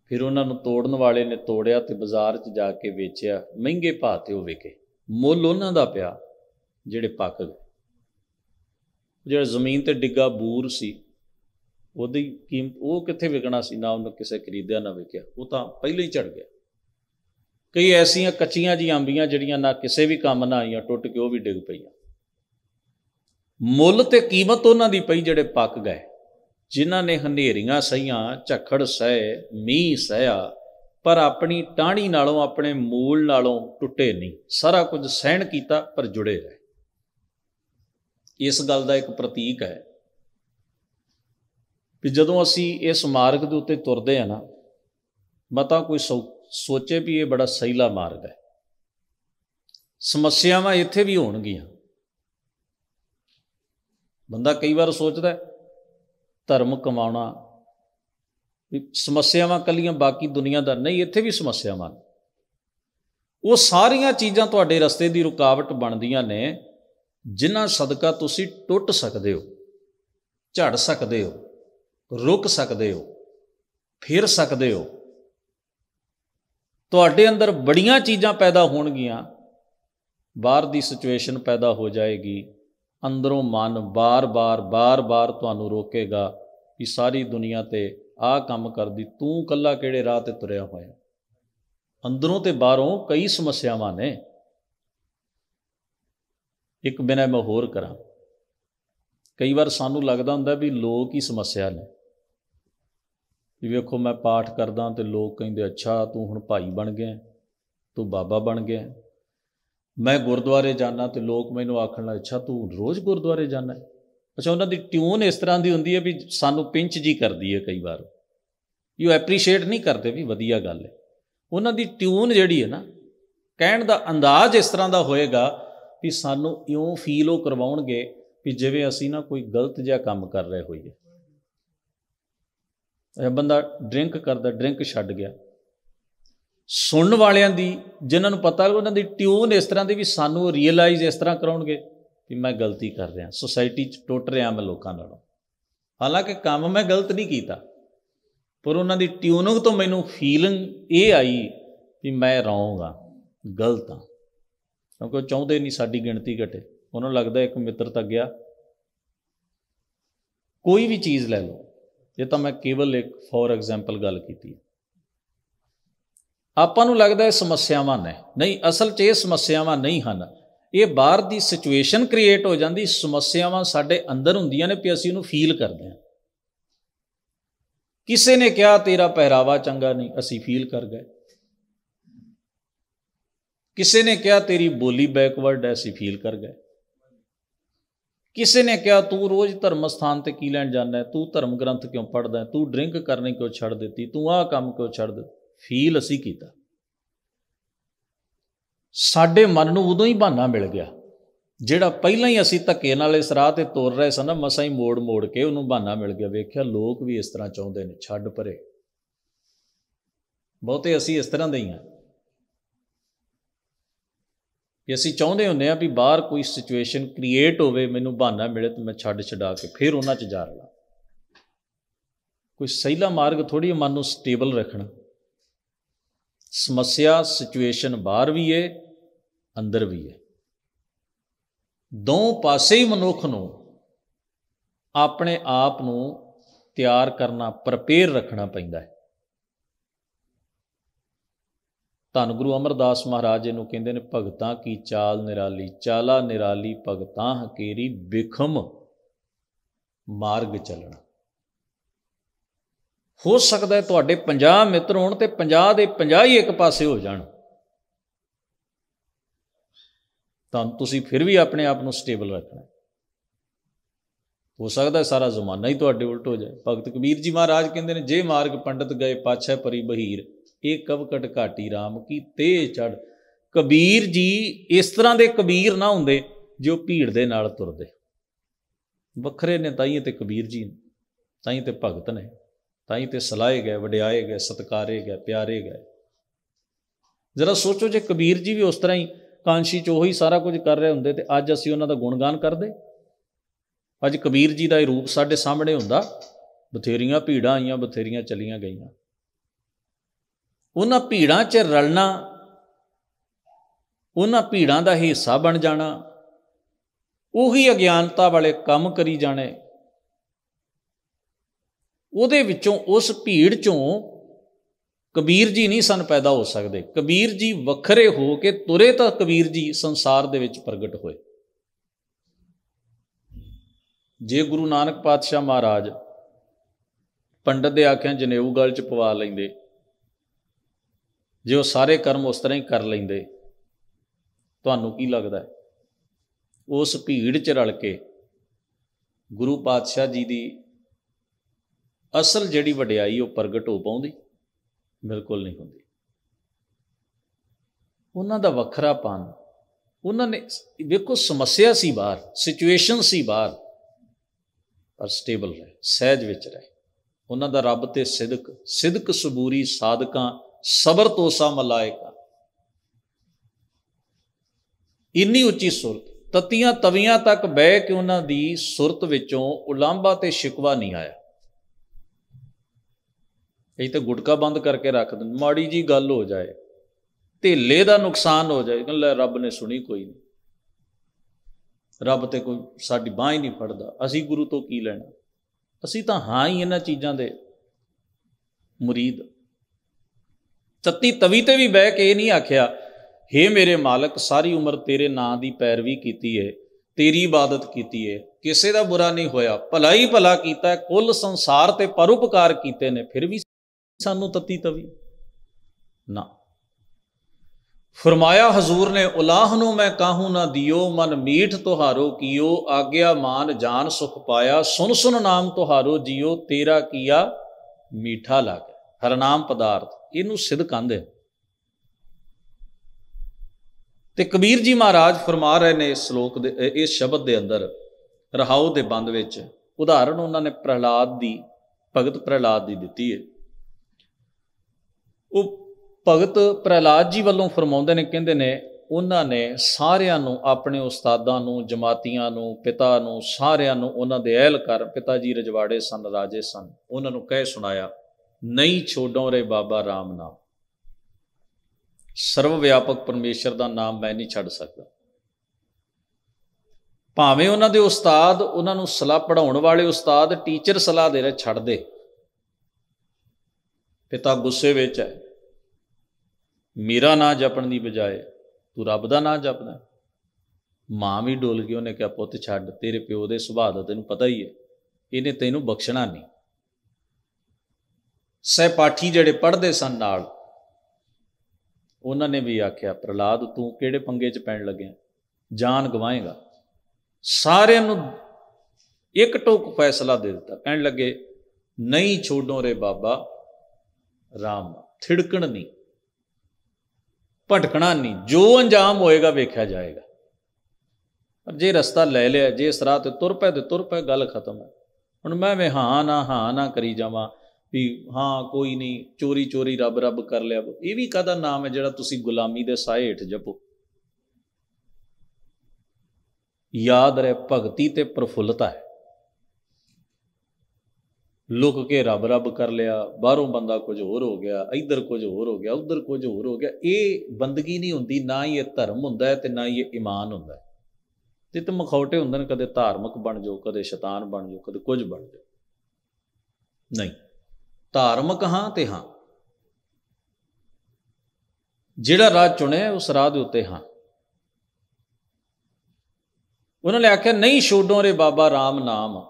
ਫਿਰ ਉਹਨਾਂ ਨੂੰ ਤੋੜਨ ਵਾਲੇ ਨੇ ਤੋੜਿਆ ਤੇ ਬਾਜ਼ਾਰ 'ਚ ਜਾ ਕੇ ਵੇਚਿਆ ਮਹਿੰਗੇ ਭਾਅ ਤੇ ਉਹ ਵਿਕੇ ਮੁੱਲ ਉਹਨਾਂ ਦਾ ਪਿਆ ਜਿਹੜੇ ਪੱਕ ਗਏ ਜਿਹੜਾ ਜ਼ਮੀਨ ਤੇ ਡਿੱਗਾ ਬੂਰ ਸੀ ਉਹਦੀ ਕੀਮਤ ਉਹ ਕਿੱਥੇ ਵਿਕਣਾ ਸੀ ਨਾ ਉਹਨੂੰ ਕਿਸੇ ਖਰੀਦਿਆ ਨਾ ਵਿਕਿਆ ਉਹ ਤਾਂ ਪਹਿਲਾਂ ਹੀ ਝੜ ਗਿਆ ਕਈ ਐਸੀਆਂ ਕੱਚੀਆਂ ਜੀ ਆਂਬੀਆਂ ਜਿਹੜੀਆਂ ਨਾ ਕਿਸੇ ਵੀ ਕੰਮ ਨਾ ਆਈਆਂ ਟੁੱਟ ਕੇ ਉਹ ਵੀ ਡਿੱਗ ਪਈਆਂ ਮੁੱਲ ਤੇ ਕੀਮਤ ਉਹਨਾਂ ਦੀ ਪਈ ਜਿਹੜੇ ਪੱਕ ਗਏ ਜਿਨ੍ਹਾਂ ਨੇ ਹਨੇਰੀਆਂ ਸਹੀਆਂ ਝਖੜ ਸਹਿ ਮੀਂਹ ਸਹਿਆ ਪਰ ਆਪਣੀ ਟਾਣੀ ਨਾਲੋਂ ਆਪਣੇ ਮੂਲ ਨਾਲੋਂ ਟੁੱਟੇ ਨਹੀਂ ਸਾਰਾ ਕੁਝ ਸਹਿਣ ਕੀਤਾ ਪਰ ਜੁੜੇ ਰਹੇ ਇਸ ਗੱਲ ਦਾ ਇੱਕ ਪ੍ਰਤੀਕ ਹੈ ਕਿ ਜਦੋਂ ਅਸੀਂ ਇਸ ਮਾਰਗ ਦੇ ਉੱਤੇ ਤੁਰਦੇ ਆ ਨਾ ਮਤਾ ਕੋਈ ਸੋਚੇ ਵੀ ਇਹ ਬੜਾ ਸਹੀਲਾ ਮਾਰਗ ਹੈ ਸਮੱਸਿਆਵਾਂ ਇੱਥੇ ਵੀ ਹੋਣਗੀਆਂ ਬੰਦਾ ਕਈ ਵਾਰ ਸੋਚਦਾ ਧਰਮ ਕਮਾਉਣਾ ਵੀ ਸਮੱਸਿਆਵਾਂ ਕੱਲੀਆਂ ਬਾਕੀ ਦੁਨੀਆ ਦਾ ਨਹੀਂ ਇੱਥੇ ਵੀ ਸਮੱਸਿਆਵਾਂ ਉਹ ਸਾਰੀਆਂ ਚੀਜ਼ਾਂ ਤੁਹਾਡੇ ਰਸਤੇ ਦੀ ਰੁਕਾਵਟ ਬਣਦੀਆਂ ਨੇ ਜਿਨ੍ਹਾਂ ਸਦਕਾ ਤੁਸੀਂ ਟੁੱਟ ਸਕਦੇ ਹੋ ਝੜ ਸਕਦੇ ਹੋ ਰੁਕ ਸਕਦੇ ਹੋ ਫਿਰ ਸਕਦੇ ਹੋ ਤੁਹਾਡੇ ਅੰਦਰ ਬੜੀਆਂ ਚੀਜ਼ਾਂ ਪੈਦਾ ਹੋਣਗੀਆਂ ਬਾਹਰ ਦੀ ਸਿਚੁਏਸ਼ਨ ਪੈਦਾ ਹੋ ਜਾਏਗੀ ਅੰਦਰੋਂ ਮਨ ਬਾਰ-ਬਾਰ ਬਾਰ-ਬਾਰ ਤੁਹਾਨੂੰ ਰੋਕੇਗਾ ਕਿ ਸਾਰੀ ਦੁਨੀਆ ਤੇ ਆਹ ਕੰਮ ਕਰਦੀ ਤੂੰ ਕੱਲਾ ਕਿਹੜੇ ਰਾਹ ਤੇ ਤੁਰਿਆ ਹੋਇਆ ਅੰਦਰੋਂ ਤੇ ਬਾਹਰੋਂ ਕਈ ਸਮੱਸਿਆਵਾਂ ਨੇ ਇੱਕ ਬਿਨਾਂ ਮੈਂ ਹੋਰ ਕਰਾਂ ਕਈ ਵਾਰ ਸਾਨੂੰ ਲੱਗਦਾ ਹੁੰਦਾ ਵੀ ਲੋਕ ਹੀ ਸਮੱਸਿਆ ਨੇ ਵੀ ਵੇਖੋ ਮੈਂ ਪਾਠ ਕਰਦਾ ਤੇ ਲੋਕ ਕਹਿੰਦੇ ਅੱਛਾ ਤੂੰ ਹੁਣ ਭਾਈ ਬਣ ਗਿਆ ਤੂੰ ਬਾਬਾ ਬਣ ਗਿਆ ਮੈਂ ਗੁਰਦੁਆਰੇ ਜਾਣਾ ਤੇ ਲੋਕ ਮੈਨੂੰ ਆਖਣ ਲੱਗੇ ਅੱਛਾ ਤੂੰ ਰੋਜ਼ ਗੁਰਦੁਆਰੇ ਜਾਣਾ ਅੱਛਾ ਉਹਨਾਂ ਦੀ ਟਿਊਨ ਇਸ ਤਰ੍ਹਾਂ ਦੀ ਹੁੰਦੀ ਹੈ ਵੀ ਸਾਨੂੰ ਪਿੰਚ ਜੀ ਕਰਦੀ ਹੈ ਕਈ ਵਾਰ ਯੂ ਐਪਰੀਸ਼ੀਏਟ ਨਹੀਂ ਕਰਦੇ ਵੀ ਵਧੀਆ ਗੱਲ ਹੈ ਉਹਨਾਂ ਦੀ ਟਿਊਨ ਜਿਹੜੀ ਹੈ ਨਾ ਕਹਿਣ ਦਾ ਅੰਦਾਜ਼ ਇਸ ਤਰ੍ਹਾਂ ਦਾ ਹੋਏਗਾ ਵੀ ਸਾਨੂੰ ਇਉਂ ਫੀਲ ਉਹ ਕਰਵਾਉਣਗੇ ਵੀ ਜਿਵੇਂ ਅਸੀਂ ਨਾ ਕੋਈ ਗਲਤ ਜਿਹਾ ਕੰਮ ਕਰ ਰਹੇ ਹੋਈਏ ਇਹ ਬੰਦਾ ਡਰਿੰਕ ਕਰਦਾ ਡਰਿੰਕ ਛੱਡ ਗਿਆ ਸੁਣਨ ਵਾਲਿਆਂ ਦੀ ਜਿਨ੍ਹਾਂ ਨੂੰ ਪਤਾ ਉਹਨਾਂ ਦੀ ਟਿਊਨ ਇਸ ਤਰ੍ਹਾਂ ਦੀ ਵੀ ਸਾਨੂੰ ਰੀਅਲਾਈਜ਼ ਇਸ ਤਰ੍ਹਾਂ ਕਰਾਉਣਗੇ ਕਿ ਮੈਂ ਗਲਤੀ ਕਰ ਰਿਹਾ ਸੋਸਾਇਟੀ 'ਚ ਟੁੱਟ ਰਿਹਾ ਮੈਂ ਲੋਕਾਂ ਨਾਲੋਂ ਹਾਲਾਂਕਿ ਕੰਮ ਮੈਂ ਗਲਤ ਨਹੀਂ ਕੀਤਾ ਪਰ ਉਹਨਾਂ ਦੀ ਟਿਊਨਿੰਗ ਤੋਂ ਮੈਨੂੰ ਫੀਲਿੰਗ ਇਹ ਆਈ ਕਿ ਮੈਂ ਰੌਂਗਾ ਗਲਤ ਆ ਕਿਉਂਕਿ ਚਾਹੁੰਦੇ ਨਹੀਂ ਸਾਡੀ ਗਿਣਤੀ ਘਟੇ ਉਹਨਾਂ ਨੂੰ ਲੱਗਦਾ ਇੱਕ ਮਿੱਤਰ ਤਾਂ ਗਿਆ ਕੋਈ ਵੀ ਚੀਜ਼ ਲੈ ਲਓ ਇਹ ਤਾਂ ਮੈਂ ਕੇਵਲ ਇੱਕ ਫੋਰ ਐਗਜ਼ਾਮਪਲ ਗੱਲ ਕੀਤੀ ਆਪਾਂ ਨੂੰ ਲੱਗਦਾ ਇਹ ਸਮੱਸਿਆਵਾਂ ਨੇ ਨਹੀਂ ਅਸਲ 'ਚ ਇਹ ਸਮੱਸਿਆਵਾਂ ਨਹੀਂ ਹਨ ਇਹ ਬਾਹਰ ਦੀ ਸਿਚੁਏਸ਼ਨ ਕ੍ਰੀਏਟ ਹੋ ਜਾਂਦੀ ਸਮੱਸਿਆਵਾਂ ਸਾਡੇ ਅੰਦਰ ਹੁੰਦੀਆਂ ਨੇ ਕਿ ਅਸੀਂ ਉਹਨੂੰ ਫੀਲ ਕਰਦੇ ਹਾਂ ਕਿਸੇ ਨੇ ਕਿਹਾ ਤੇਰਾ ਪਹਿਰਾਵਾ ਚੰਗਾ ਨਹੀਂ ਅਸੀਂ ਫੀਲ ਕਰ ਗਏ ਕਿਸੇ ਨੇ ਕਿਹਾ ਤੇਰੀ ਬੋਲੀ ਬੈਕਵਰਡ ਐ ਅਸੀਂ ਫੀਲ ਕਰ ਗਏ ਕਿਸੇ ਨੇ ਕਿਹਾ ਤੂੰ ਰੋਜ਼ ਧਰਮ ਸਥਾਨ ਤੇ ਕੀ ਲੈਣ ਜਾਂਦਾ ਤੂੰ ਧਰਮ ਗ੍ਰੰਥ ਕਿਉਂ ਪੜਦਾ ਤੂੰ ਡਰਿੰਕ ਕਰਨੇ ਕਿਉਂ ਛੱਡ ਦਿੱਤੀ ਤੂੰ ਆਹ ਕੰਮ ਕਿਉਂ ਛੱਡ ਦਿੱਤਾ ਫੀਲ ਅਸੀਂ ਕੀਤਾ ਸਾਡੇ ਮਨ ਨੂੰ ਉਦੋਂ ਹੀ ਬਹਾਨਾ ਮਿਲ ਗਿਆ ਜਿਹੜਾ ਪਹਿਲਾਂ ਹੀ ਅਸੀਂ ਧੱਕੇ ਨਾਲ ਇਸ ਰਾਹ ਤੇ ਤੁਰ ਰਹੇ ਸਨ ਮਸਾਂ ਹੀ ਮੋੜ ਮੋੜ ਕੇ ਉਹਨੂੰ ਬਹਾਨਾ ਮਿਲ ਗਿਆ ਵੇਖਿਆ ਲੋਕ ਵੀ ਇਸ ਤਰ੍ਹਾਂ ਚਾਹੁੰਦੇ ਨੇ ਛੱਡ ਪਰੇ ਬਹੁਤੇ ਅਸੀਂ ਇਸ ਤਰ੍ਹਾਂ ਦੇ ਹੀ ਆ ਕਿ ਅਸੀਂ ਚਾਹੁੰਦੇ ਹੁੰਦੇ ਆ ਵੀ ਬਾਹਰ ਕੋਈ ਸਿਚੁਏਸ਼ਨ ਕ੍ਰੀਏਟ ਹੋਵੇ ਮੈਨੂੰ ਬਹਾਨਾ ਮਿਲੇ ਤੇ ਮੈਂ ਛੱਡ ਛਡਾ ਕੇ ਫਿਰ ਉਹਨਾਂ 'ਚ ਜਾ ਰਲਾ ਕੋਈ ਸਹੀਲਾ ਮਾਰਗ ਥੋੜੀ ਮਨ ਨੂੰ ਸਟੇਬਲ ਰੱਖਣਾ ਸਮੱਸਿਆ ਸਿਚੁਏਸ਼ਨ ਬਾਹਰ ਵੀ ਏ ਅੰਦਰ ਵੀ ਏ ਦੋ ਪਾਸੇ ਹੀ ਮਨੁੱਖ ਨੂੰ ਆਪਣੇ ਆਪ ਨੂੰ ਤਿਆਰ ਕਰਨਾ ਪ੍ਰਪੇਅਰ ਰੱਖਣਾ ਪੈਂਦਾ ਹੈ ਧੰਨ ਗੁਰੂ ਅਮਰਦਾਸ ਮਹਾਰਾਜ ਜੀ ਨੂੰ ਕਹਿੰਦੇ ਨੇ ਭਗਤਾਂ ਕੀ ਚਾਲ ਨਿਰਾਲੀ ਚਾਲਾ ਨਿਰਾਲੀ ਭਗਤਾਂ ਹਕੇਰੀ ਬਿਖਮ ਮਾਰਗ ਚੱਲਣਾ ਹੋ ਸਕਦਾ ਹੈ ਤੁਹਾਡੇ 50 ਮਿੱਤਰ ਹੋਣ ਤੇ 50 ਦੇ 50 ਹੀ ਇੱਕ ਪਾਸੇ ਹੋ ਜਾਣ ਤਾਂ ਤੁਸੀਂ ਫਿਰ ਵੀ ਆਪਣੇ ਆਪ ਨੂੰ ਸਟੇਬਲ ਰੱਖਣਾ ਹੋ ਸਕਦਾ ਸਾਰਾ ਜ਼ਮਾਨਾ ਹੀ ਤੁਹਾਡੇ ਉਲਟ ਹੋ ਜਾਏ ਭਗਤ ਕਬੀਰ ਜੀ ਮਹਾਰਾਜ ਕਹਿੰਦੇ ਨੇ ਜੇ ਮਾਰਗ ਪੰਡਤ ਗਏ ਪਾਛੈ ਪਰਿ ਬਹੀਰ ਇਹ ਕਵਕਟ ਘਾਟੀ RAM ਕੀ ਤੇ ਚੜ ਕਬੀਰ ਜੀ ਇਸ ਤਰ੍ਹਾਂ ਦੇ ਕਬੀਰ ਨਾ ਹੁੰਦੇ ਜੋ ਭੀੜ ਦੇ ਨਾਲ ਤੁਰਦੇ ਵੱਖਰੇ ਨੇ ਤਾਈਏ ਤੇ ਕਬੀਰ ਜੀ ਹੀ ਤੇ ਭਗਤ ਨੇ ਹੀ ਤੇ ਸਲਾਏ ਗਏ ਵਡਿਆਏ ਗਏ ਸਤਕਾਰੇ ਗਏ ਪਿਆਰੇ ਗਏ ਜ਼ਰਾ ਸੋਚੋ ਜੇ ਕਬੀਰ ਜੀ ਵੀ ਉਸ ਤਰ੍ਹਾਂ ਹੀ ਕਾਂਸ਼ੀ ਚ ਉਹੀ ਸਾਰਾ ਕੁਝ ਕਰ ਰਹੇ ਹੁੰਦੇ ਤੇ ਅੱਜ ਅਸੀਂ ਉਹਨਾਂ ਦਾ ਗੁਣਗਾਨ ਕਰਦੇ ਅੱਜ ਕਬੀਰ ਜੀ ਦਾ ਇਹ ਰੂਪ ਸਾਡੇ ਸਾਹਮਣੇ ਹੁੰਦਾ ਬਥੇਰੀਆਂ ਭੀੜਾਂ ਆਈਆਂ ਬਥੇਰੀਆਂ ਚਲੀਆਂ ਗਈਆਂ ਉਹਨਾਂ ਭੀੜਾਂ 'ਚ ਰਲਣਾ ਉਹਨਾਂ ਭੀੜਾਂ ਦਾ ਹਿੱਸਾ ਬਣ ਜਾਣਾ ਉਹੀ ਅਗਿਆਨਤਾ ਵਾਲੇ ਕੰਮ ਕਰੀ ਜਾਣੇ ਉਹਦੇ ਵਿੱਚੋਂ ਉਸ ਭੀੜ 'ਚੋਂ ਕਬੀਰ ਜੀ ਨਹੀਂ ਸਨ ਪੈਦਾ ਹੋ ਸਕਦੇ ਕਬੀਰ ਜੀ ਵੱਖਰੇ ਹੋ ਕੇ ਤੁਰੇ ਤਾਂ ਕਬੀਰ ਜੀ ਸੰਸਾਰ ਦੇ ਵਿੱਚ ਪ੍ਰਗਟ ਹੋਏ ਜੇ ਗੁਰੂ ਨਾਨਕ ਪਾਤਸ਼ਾਹ ਮਹਾਰਾਜ ਪੰਡਤ ਦੇ ਆਖਿਆਂ ਜਨੇਊ ਗਲ ਚ ਪਵਾ ਲੈਂਦੇ ਜੇ ਉਹ ਸਾਰੇ ਕਰਮ ਉਸ ਤਰ੍ਹਾਂ ਹੀ ਕਰ ਲੈਂਦੇ ਤੁਹਾਨੂੰ ਕੀ ਲੱਗਦਾ ਉਸ ਭੀੜ 'ਚ ਰਲ ਕੇ ਗੁਰੂ ਪਾਤਸ਼ਾਹ ਜੀ ਦੀ ਅਸਲ ਜਿਹੜੀ ਵਡਿਆਈ ਉਹ ਪ੍ਰਗਟ ਹੋ ਪਾਉਂਦੀ ਬਿਲਕੁਲ ਨਹੀਂ ਹੁੰਦੀ ਉਹਨਾਂ ਦਾ ਵੱਖਰਾਪਨ ਉਹਨਾਂ ਨੇ ਵੇਖੋ ਸਮੱਸਿਆ ਸੀ ਬਾਹਰ ਸਿਚੁਏਸ਼ਨ ਸੀ ਬਾਹਰ ਪਰ ਸਟੇਬਲ ਰਹੇ ਸਹਿਜ ਵਿੱਚ ਰਹੇ ਉਹਨਾਂ ਦਾ ਰੱਬ ਤੇ ਸਿਦਕ ਸਿਦਕ ਸਬੂਰੀ ਸਾਧਕਾਂ ਸਬਰ ਤੋਸਾ ਮਲਾਇਕਾ ਇੰਨੀ ਉੱਚੀ ਸੁਰਤ ਤਤੀਆਂ ਤਵੀਆਂ ਤੱਕ ਬਹਿ ਕੇ ਉਹਨਾਂ ਦੀ ਸੁਰਤ ਵਿੱਚੋਂ ਉਲਾਂਭਾ ਤੇ ਸ਼ਿਕਵਾ ਨਹੀਂ ਆਇਆ ਇਹ ਤਾਂ ਗੁਟਕਾ ਬੰਦ ਕਰਕੇ ਰੱਖ ਦਿੰਦੇ ਮਾੜੀ ਜੀ ਗੱਲ ਹੋ ਜਾਏ ਢੇਲੇ ਦਾ ਨੁਕਸਾਨ ਹੋ ਜਾਏ ਕਹਿੰਦਾ ਰੱਬ ਨੇ ਸੁਣੀ ਕੋਈ ਨਹੀਂ ਰੱਬ ਤੇ ਕੋਈ ਸਾਡੀ ਬਾਹ ਹੀ ਨਹੀਂ ਫੜਦਾ ਅਸੀਂ ਗੁਰੂ ਤੋਂ ਕੀ ਲੈਣਾ ਅਸੀਂ ਤਾਂ ਹਾਂ ਹੀ ਇਹਨਾਂ ਚੀਜ਼ਾਂ ਦੇ ਮੁਰੀਦ ਤਤੀ ਤਵੀ ਤੇ ਵੀ ਬਹਿ ਕੇ ਇਹ ਨਹੀਂ ਆਖਿਆ हे ਮੇਰੇ ਮਾਲਕ ਸਾਰੀ ਉਮਰ ਤੇਰੇ ਨਾਂ ਦੀ ਪੈਰਵੀ ਕੀਤੀ ਏ ਤੇਰੀ ਇਬਾਦਤ ਕੀਤੀ ਏ ਕਿਸੇ ਦਾ ਬੁਰਾ ਨਹੀਂ ਹੋਇਆ ਭਲਾਈ ਭਲਾ ਕੀਤਾ ਕੁੱਲ ਸੰਸਾਰ ਤੇ ਪਰਉਪਕਾਰ ਕੀਤੇ ਨੇ ਫਿਰ ਵੀ ਸਾਨੂੰ ਤਤੀ ਤਵੀ ਨਾ ਫਰਮਾਇਆ ਹਜ਼ੂਰ ਨੇ ਉਲਾਹ ਨੂੰ ਮੈਂ ਕਾਹੂ ਨਾ ਦਿਓ ਮਨ ਮੀਠ ਤੁਹਾਰੋ ਕੀਓ ਆਗਿਆ ਮਾਨ ਜਾਨ ਸੁਖ ਪਾਇਆ ਸੁਨ ਸੁਨ ਨਾਮ ਤੁਹਾਰੋ ਜਿਓ ਤੇਰਾ ਕੀਆ ਮੀਠਾ ਲਾਗ ਹਰ ਨਾਮ ਪਦਾਰਥ ਇਹਨੂੰ ਸਿੱਧ ਕਹਿੰਦੇ ਤੇ ਕਬੀਰ ਜੀ ਮਹਾਰਾਜ ਫਰਮਾ ਰਹੇ ਨੇ ਇਸ ਸ਼ਲੋਕ ਦੇ ਇਸ ਸ਼ਬਦ ਦੇ ਅੰਦਰ ਰਹਾਉ ਦੇ ਬੰਦ ਵਿੱਚ ਉਦਾਹਰਣ ਉਹਨਾਂ ਨੇ ਪ੍ਰਹਲਾਦ ਦੀ ਭਗਤ ਪ੍ਰਹਲਾਦ ਦੀ ਦਿੱਤੀ ਹੈ ਉਹ ਭਗਤ ਪ੍ਰਹਲਾਦ ਜੀ ਵੱਲੋਂ ਫਰਮਾਉਂਦੇ ਨੇ ਕਹਿੰਦੇ ਨੇ ਉਹਨਾਂ ਨੇ ਸਾਰਿਆਂ ਨੂੰ ਆਪਣੇ ਉਸਤਾਦਾਂ ਨੂੰ ਜਮਾਤੀਆਂ ਨੂੰ ਪਿਤਾ ਨੂੰ ਸਾਰਿਆਂ ਨੂੰ ਉਹਨਾਂ ਦੇ ਅਹਿਲ ਕਰ ਪਿਤਾ ਜੀ ਰਜਵਾੜੇ ਸਨ ਰਾਜੇ ਸਨ ਉਹਨਾਂ ਨੂੰ ਕਹਿ ਸੁਣਾਇਆ ਨਹੀਂ ਛੋਡੋ ਰੇ ਬਾਬਾ RAM ਨਾਮ ਸਰਵ ਵਿਆਪਕ ਪਰਮੇਸ਼ਰ ਦਾ ਨਾਮ ਮੈਂ ਨਹੀਂ ਛੱਡ ਸਕਦਾ ਭਾਵੇਂ ਉਹਨਾਂ ਦੇ ਉਸਤਾਦ ਉਹਨਾਂ ਨੂੰ ਸਲਾਹ ਪੜਾਉਣ ਵਾਲੇ ਉਸਤਾਦ ਟੀਚਰ ਸਲਾਹ ਦੇ ਰਹੇ ਛੱਡ ਦੇ ਪਿਤਾ ਗੁੱਸੇ ਵਿੱਚ ਹੈ ਮੇਰਾ ਨਾਮ ਜਪਣ ਦੀ ਬਜਾਏ ਤੂੰ ਰੱਬ ਦਾ ਨਾਮ ਜਪਦਾ ਮਾਂ ਵੀ ਡੋਲ ਗਈ ਉਹਨੇ ਕਿਹਾ ਪੁੱਤ ਛੱਡ ਤੇਰੇ ਪਿਓ ਦੇ ਸੁਭਾਅ ਦਾ ਤੈਨੂੰ ਪਤਾ ਹੀ ਹੈ ਇਹਨੇ ਤੈਨੂੰ ਬਖਸ਼ਣਾ ਨਹੀਂ ਸਹਿਪਾਠੀ ਜਿਹੜੇ ਪੜਦੇ ਸਨ ਨਾਲ ਉਹਨਾਂ ਨੇ ਵੀ ਆਖਿਆ ਪ੍ਰਲਾਦ ਤੂੰ ਕਿਹੜੇ ਪੰਗੇ 'ਚ ਪੈਣ ਲੱਗਿਆ ਜਾਨ ਗਵਾਏਗਾ ਸਾਰਿਆਂ ਨੂੰ ਇੱਕ ਟੋਕ ਫੈਸਲਾ ਦੇ ਦਿੱਤਾ ਕਹਿਣ ਲੱਗੇ ਨਹੀਂ ਛੋਡੋ ਰੇ ਬਾਬਾ ਰਾਮ ਥਿੜਕਣ ਨਹੀਂ ਭਟਕਣਾ ਨਹੀਂ ਜੋ ਅੰਜਾਮ ਹੋਏਗਾ ਵੇਖਿਆ ਜਾਏਗਾ ਪਰ ਜੇ ਰਸਤਾ ਲੈ ਲਿਆ ਜੇ ਇਸ ਰਾਹ ਤੇ ਤੁਰ ਪਏ ਤੇ ਤੁਰ ਪਏ ਗੱਲ ਖਤਮ ਹੈ ਹੁਣ ਮੈਂ ਵੇ ਹਾਂ ਨਾ ਹਾਂ ਨਾ ਕਰੀ ਜਾਵਾਂ ਵੀ ਹਾਂ ਕੋਈ ਨਹੀਂ ਚੋਰੀ ਚੋਰੀ ਰੱਬ ਰੱਬ ਕਰ ਲਿਆ ਇਹ ਵੀ ਕਾਦਾ ਨਾਮ ਹੈ ਜਿਹੜਾ ਤੁਸੀਂ ਗੁਲਾਮੀ ਦੇ ਸਾਏ ਹੇਠ ਜਪੋ ਯਾਦ ਰਹਿ ਭਗਤੀ ਤੇ ਪ੍ਰਫੁੱਲਤਾ ਹੈ ਲੁਕ ਕੇ ਰੱਬ ਰੱਬ ਕਰ ਲਿਆ ਬਾਹਰੋਂ ਬੰਦਾ ਕੁਝ ਹੋਰ ਹੋ ਗਿਆ ਇੱਧਰ ਕੁਝ ਹੋਰ ਹੋ ਗਿਆ ਉੱਧਰ ਕੁਝ ਹੋਰ ਹੋ ਗਿਆ ਇਹ ਬੰਦਗੀ ਨਹੀਂ ਹੁੰਦੀ ਨਾ ਹੀ ਇਹ ਧਰਮ ਹੁੰਦਾ ਹੈ ਤੇ ਨਾ ਹੀ ਇਹ ਇਮਾਨ ਹੁੰਦਾ ਹੈ ਤੇ ਤੇ ਮਖੌਟੇ ਹੁੰਦੇ ਨੇ ਕਦੇ ਧਾਰਮਿਕ ਬਣ ਜਾਓ ਕਦੇ ਸ਼ੈਤਾਨ ਬਣ ਜਾਓ ਕਦੇ ਕੁਝ ਬਣ ਜਾਓ ਨਹੀਂ ਧਾਰਮਿਕ ਹਾਂ ਤੇ ਹਾਂ ਜਿਹੜਾ ਰਾਹ ਚੁਣਿਆ ਉਸ ਰਾਹ ਦੇ ਉੱਤੇ ਹਾਂ ਉਹਨਾਂ ਨੇ ਆਖਿਆ ਨਹੀਂ ਛੋਡੋ ਰੇ ਬਾਬਾ RAM ਨਾਮ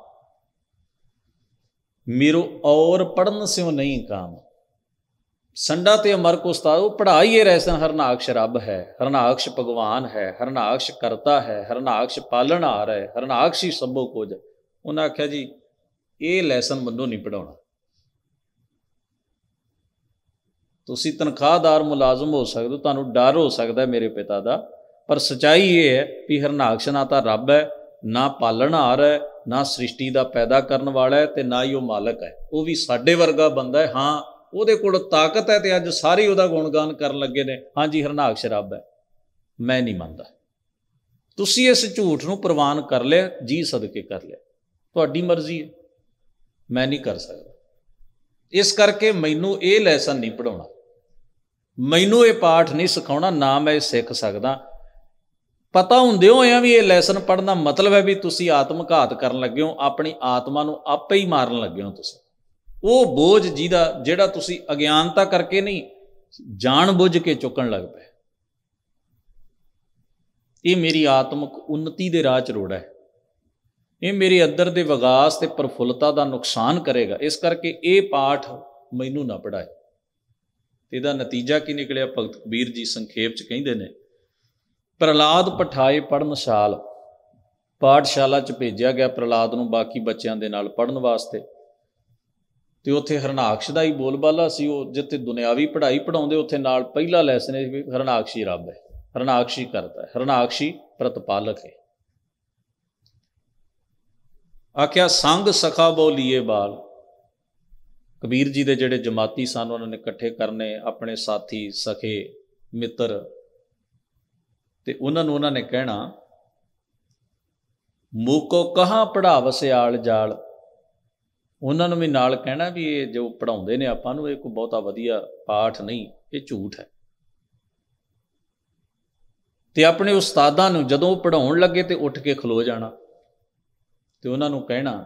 ਮੇਰੋ ਔਰ ਪੜਨ ਸਿਓ ਨਹੀਂ ਕਾਮ ਸੰਡਾ ਤੇ ਅਮਰ ਕੋ ਉਹ ਪੜਾਈਏ ਰਹਿਸਨ ਹਰਨਾਕਸ਼ ਰੱਬ ਹੈ ਹਰਨਾਕਸ਼ ਭਗਵਾਨ ਹੈ ਹਰਨਾਕਸ਼ ਕਰਤਾ ਹੈ ਹਰਨਾਕਸ਼ ਪਾਲਣਹਾਰ ਹੈ ਹਰਨਾਕਸ਼ ਹੀ ਸਭੋ ਕੁਝ ਉਹਨਾਂ ਆਖਿਆ ਜੀ ਇਹ ਲੈਸਨ ਮੰਨੋ ਨਹੀਂ ਪੜਾਉਣਾ ਤੁਸੀਂ ਤਨਖਾਹਦਾਰ ਮੁਲਾਜ਼ਮ ਹੋ ਸਕਦੇ ਹੋ ਤੁਹਾਨੂੰ ਡਰ ਹੋ ਸਕਦਾ ਮੇਰੇ ਪਿਤਾ ਦਾ ਪਰ ਸਚਾਈ ਇਹ ਹੈ ਕਿ ਹਰਨਾਕਸ਼ਨਾ ਨਾ ਤਾਂ ਰੱਬ ਹੈ ਨਾ ਪਾਲਣਹਾਰ ਹੈ ਨਾ ਸ੍ਰਿਸ਼ਟੀ ਦਾ ਪੈਦਾ ਕਰਨ ਵਾਲਾ ਹੈ ਤੇ ਨਾ ਹੀ ਉਹ ਮਾਲਕ ਹੈ ਉਹ ਵੀ ਸਾਡੇ ਵਰਗਾ ਬੰਦਾ ਹੈ ਹਾਂ ਉਹਦੇ ਕੋਲ ਤਾਕਤ ਹੈ ਤੇ ਅੱਜ ਸਾਰੇ ਉਹਦਾ ਗੁਣਗਾਨ ਕਰਨ ਲੱਗੇ ਨੇ ਹਾਂਜੀ ਹਰਨਾਕਸ਼ ਰੱਬ ਹੈ ਮੈਂ ਨਹੀਂ ਮੰਨਦਾ ਤੁਸੀਂ ਇਸ ਝੂਠ ਨੂੰ ਪ੍ਰਵਾਨ ਕਰ ਲਿਆ ਜੀ ਸਦਕੇ ਕਰ ਲਿਆ ਤੁਹਾਡੀ ਮਰਜ਼ੀ ਹੈ ਮੈਂ ਨਹੀਂ ਕਰ ਸਕਦਾ ਇਸ ਕਰਕੇ ਮੈਨੂੰ ਇਹ ਲੈਸਨ ਨਹੀਂ ਪੜਾਉਣਾ ਮੈਨੂੰ ਇਹ ਪਾਠ ਨਹੀਂ ਸਿਖਾਉਣਾ ਨਾ ਮੈਂ ਸਿੱਖ ਸਕਦਾ ਪਤਾ ਹੁੰਦੇ ਹੋ ਆ ਵੀ ਇਹ ਲੈਸਨ ਪੜਨਾ ਮਤਲਬ ਹੈ ਵੀ ਤੁਸੀਂ ਆਤਮ ਘਾਤ ਕਰਨ ਲੱਗੇ ਹੋ ਆਪਣੀ ਆਤਮਾ ਨੂੰ ਆਪੇ ਹੀ ਮਾਰਨ ਲੱਗੇ ਹੋ ਤੁਸੀਂ ਉਹ ਬੋਝ ਜਿਹਦਾ ਜਿਹੜਾ ਤੁਸੀਂ ਅਗਿਆਨਤਾ ਕਰਕੇ ਨਹੀਂ ਜਾਣ ਬੁੱਝ ਕੇ ਚੁੱਕਣ ਲੱਗ ਪਏ ਇਹ ਮੇਰੀ ਆਤਮਿਕ ਉન્નਤੀ ਦੇ ਰਾਹ 'ਚ ਰੋੜਾ ਹੈ ਇਹ ਮੇਰੇ ਅੰਦਰ ਦੇ ਵਿਗਾਸ ਤੇ ਪਰਫੁੱਲਤਾ ਦਾ ਨੁਕਸਾਨ ਕਰੇਗਾ ਇਸ ਕਰਕੇ ਇਹ ਪਾਠ ਮੈਨੂੰ ਨਾ ਪੜਾਏ ਤੇ ਇਹਦਾ ਨਤੀਜਾ ਕੀ ਨਿਕਲਿਆ ਭਗਤ ਕਬੀਰ ਜੀ ਸੰਖੇਪ ਚ ਕਹਿੰਦੇ ਨੇ ਪ੍ਰਲਾਦ ਪਠਾਏ ਪੜਨ ਸਾਲ ਪਾਠਸ਼ਾਲਾ ਚ ਭੇਜਿਆ ਗਿਆ ਪ੍ਰਲਾਦ ਨੂੰ ਬਾਕੀ ਬੱਚਿਆਂ ਦੇ ਨਾਲ ਪੜਨ ਵਾਸਤੇ ਤੇ ਉੱਥੇ ਹਰਨਾਕਸ਼ ਦਾ ਹੀ ਬੋਲਬਾਲਾ ਸੀ ਉਹ ਜਿੱਥੇ ਦੁਨਿਆਵੀ ਪੜ੍ਹਾਈ ਪੜਾਉਂਦੇ ਉੱਥੇ ਨਾਲ ਪਹਿਲਾ ਲੈਸਨ ਇਹ ਵੀ ਹਰਨਾਕਸ਼ੀ ਰੱਬ ਹੈ ਹਰਨਾਕਸ਼ੀ ਕਰਦਾ ਹੈ ਹਰਨਾਕਸ਼ੀ ਪ੍ਰਤਪਾਲਕ ਹੈ ਆਖਿਆ ਸੰਗ ਸਖਾ ਬੋਲੀਏ ਬਾਲ ਕਬੀਰ ਜੀ ਦੇ ਜਿਹੜੇ ਜਮਾਤੀ ਸਨ ਉਹਨਾਂ ਨੇ ਇਕੱਠੇ ਕਰਨੇ ਆਪਣੇ ਸਾਥੀ ਸਖੇ ਮਿੱਤਰ ਤੇ ਉਹਨਾਂ ਨੂੰ ਉਹਨਾਂ ਨੇ ਕਹਿਣਾ ਮੂਕੋ ਕਹਾ ਪੜਾਵਸੇ ਸਿਆਲ ਜਾਲ ਉਹਨਾਂ ਨੂੰ ਵੀ ਨਾਲ ਕਹਿਣਾ ਵੀ ਇਹ ਜੋ ਪੜਾਉਂਦੇ ਨੇ ਆਪਾਂ ਨੂੰ ਇਹ ਕੋਈ ਬਹੁਤਾ ਵਧੀਆ ਪਾਠ ਨਹੀਂ ਇਹ ਝੂਠ ਹੈ ਤੇ ਆਪਣੇ ਉਸਤਾਦਾਂ ਨੂੰ ਜਦੋਂ ਪੜਾਉਣ ਲੱਗੇ ਤੇ ਉੱਠ ਕੇ ਖਲੋ ਜਾਣਾ ਤੇ ਉਹਨਾਂ ਨੂੰ ਕਹਿਣਾ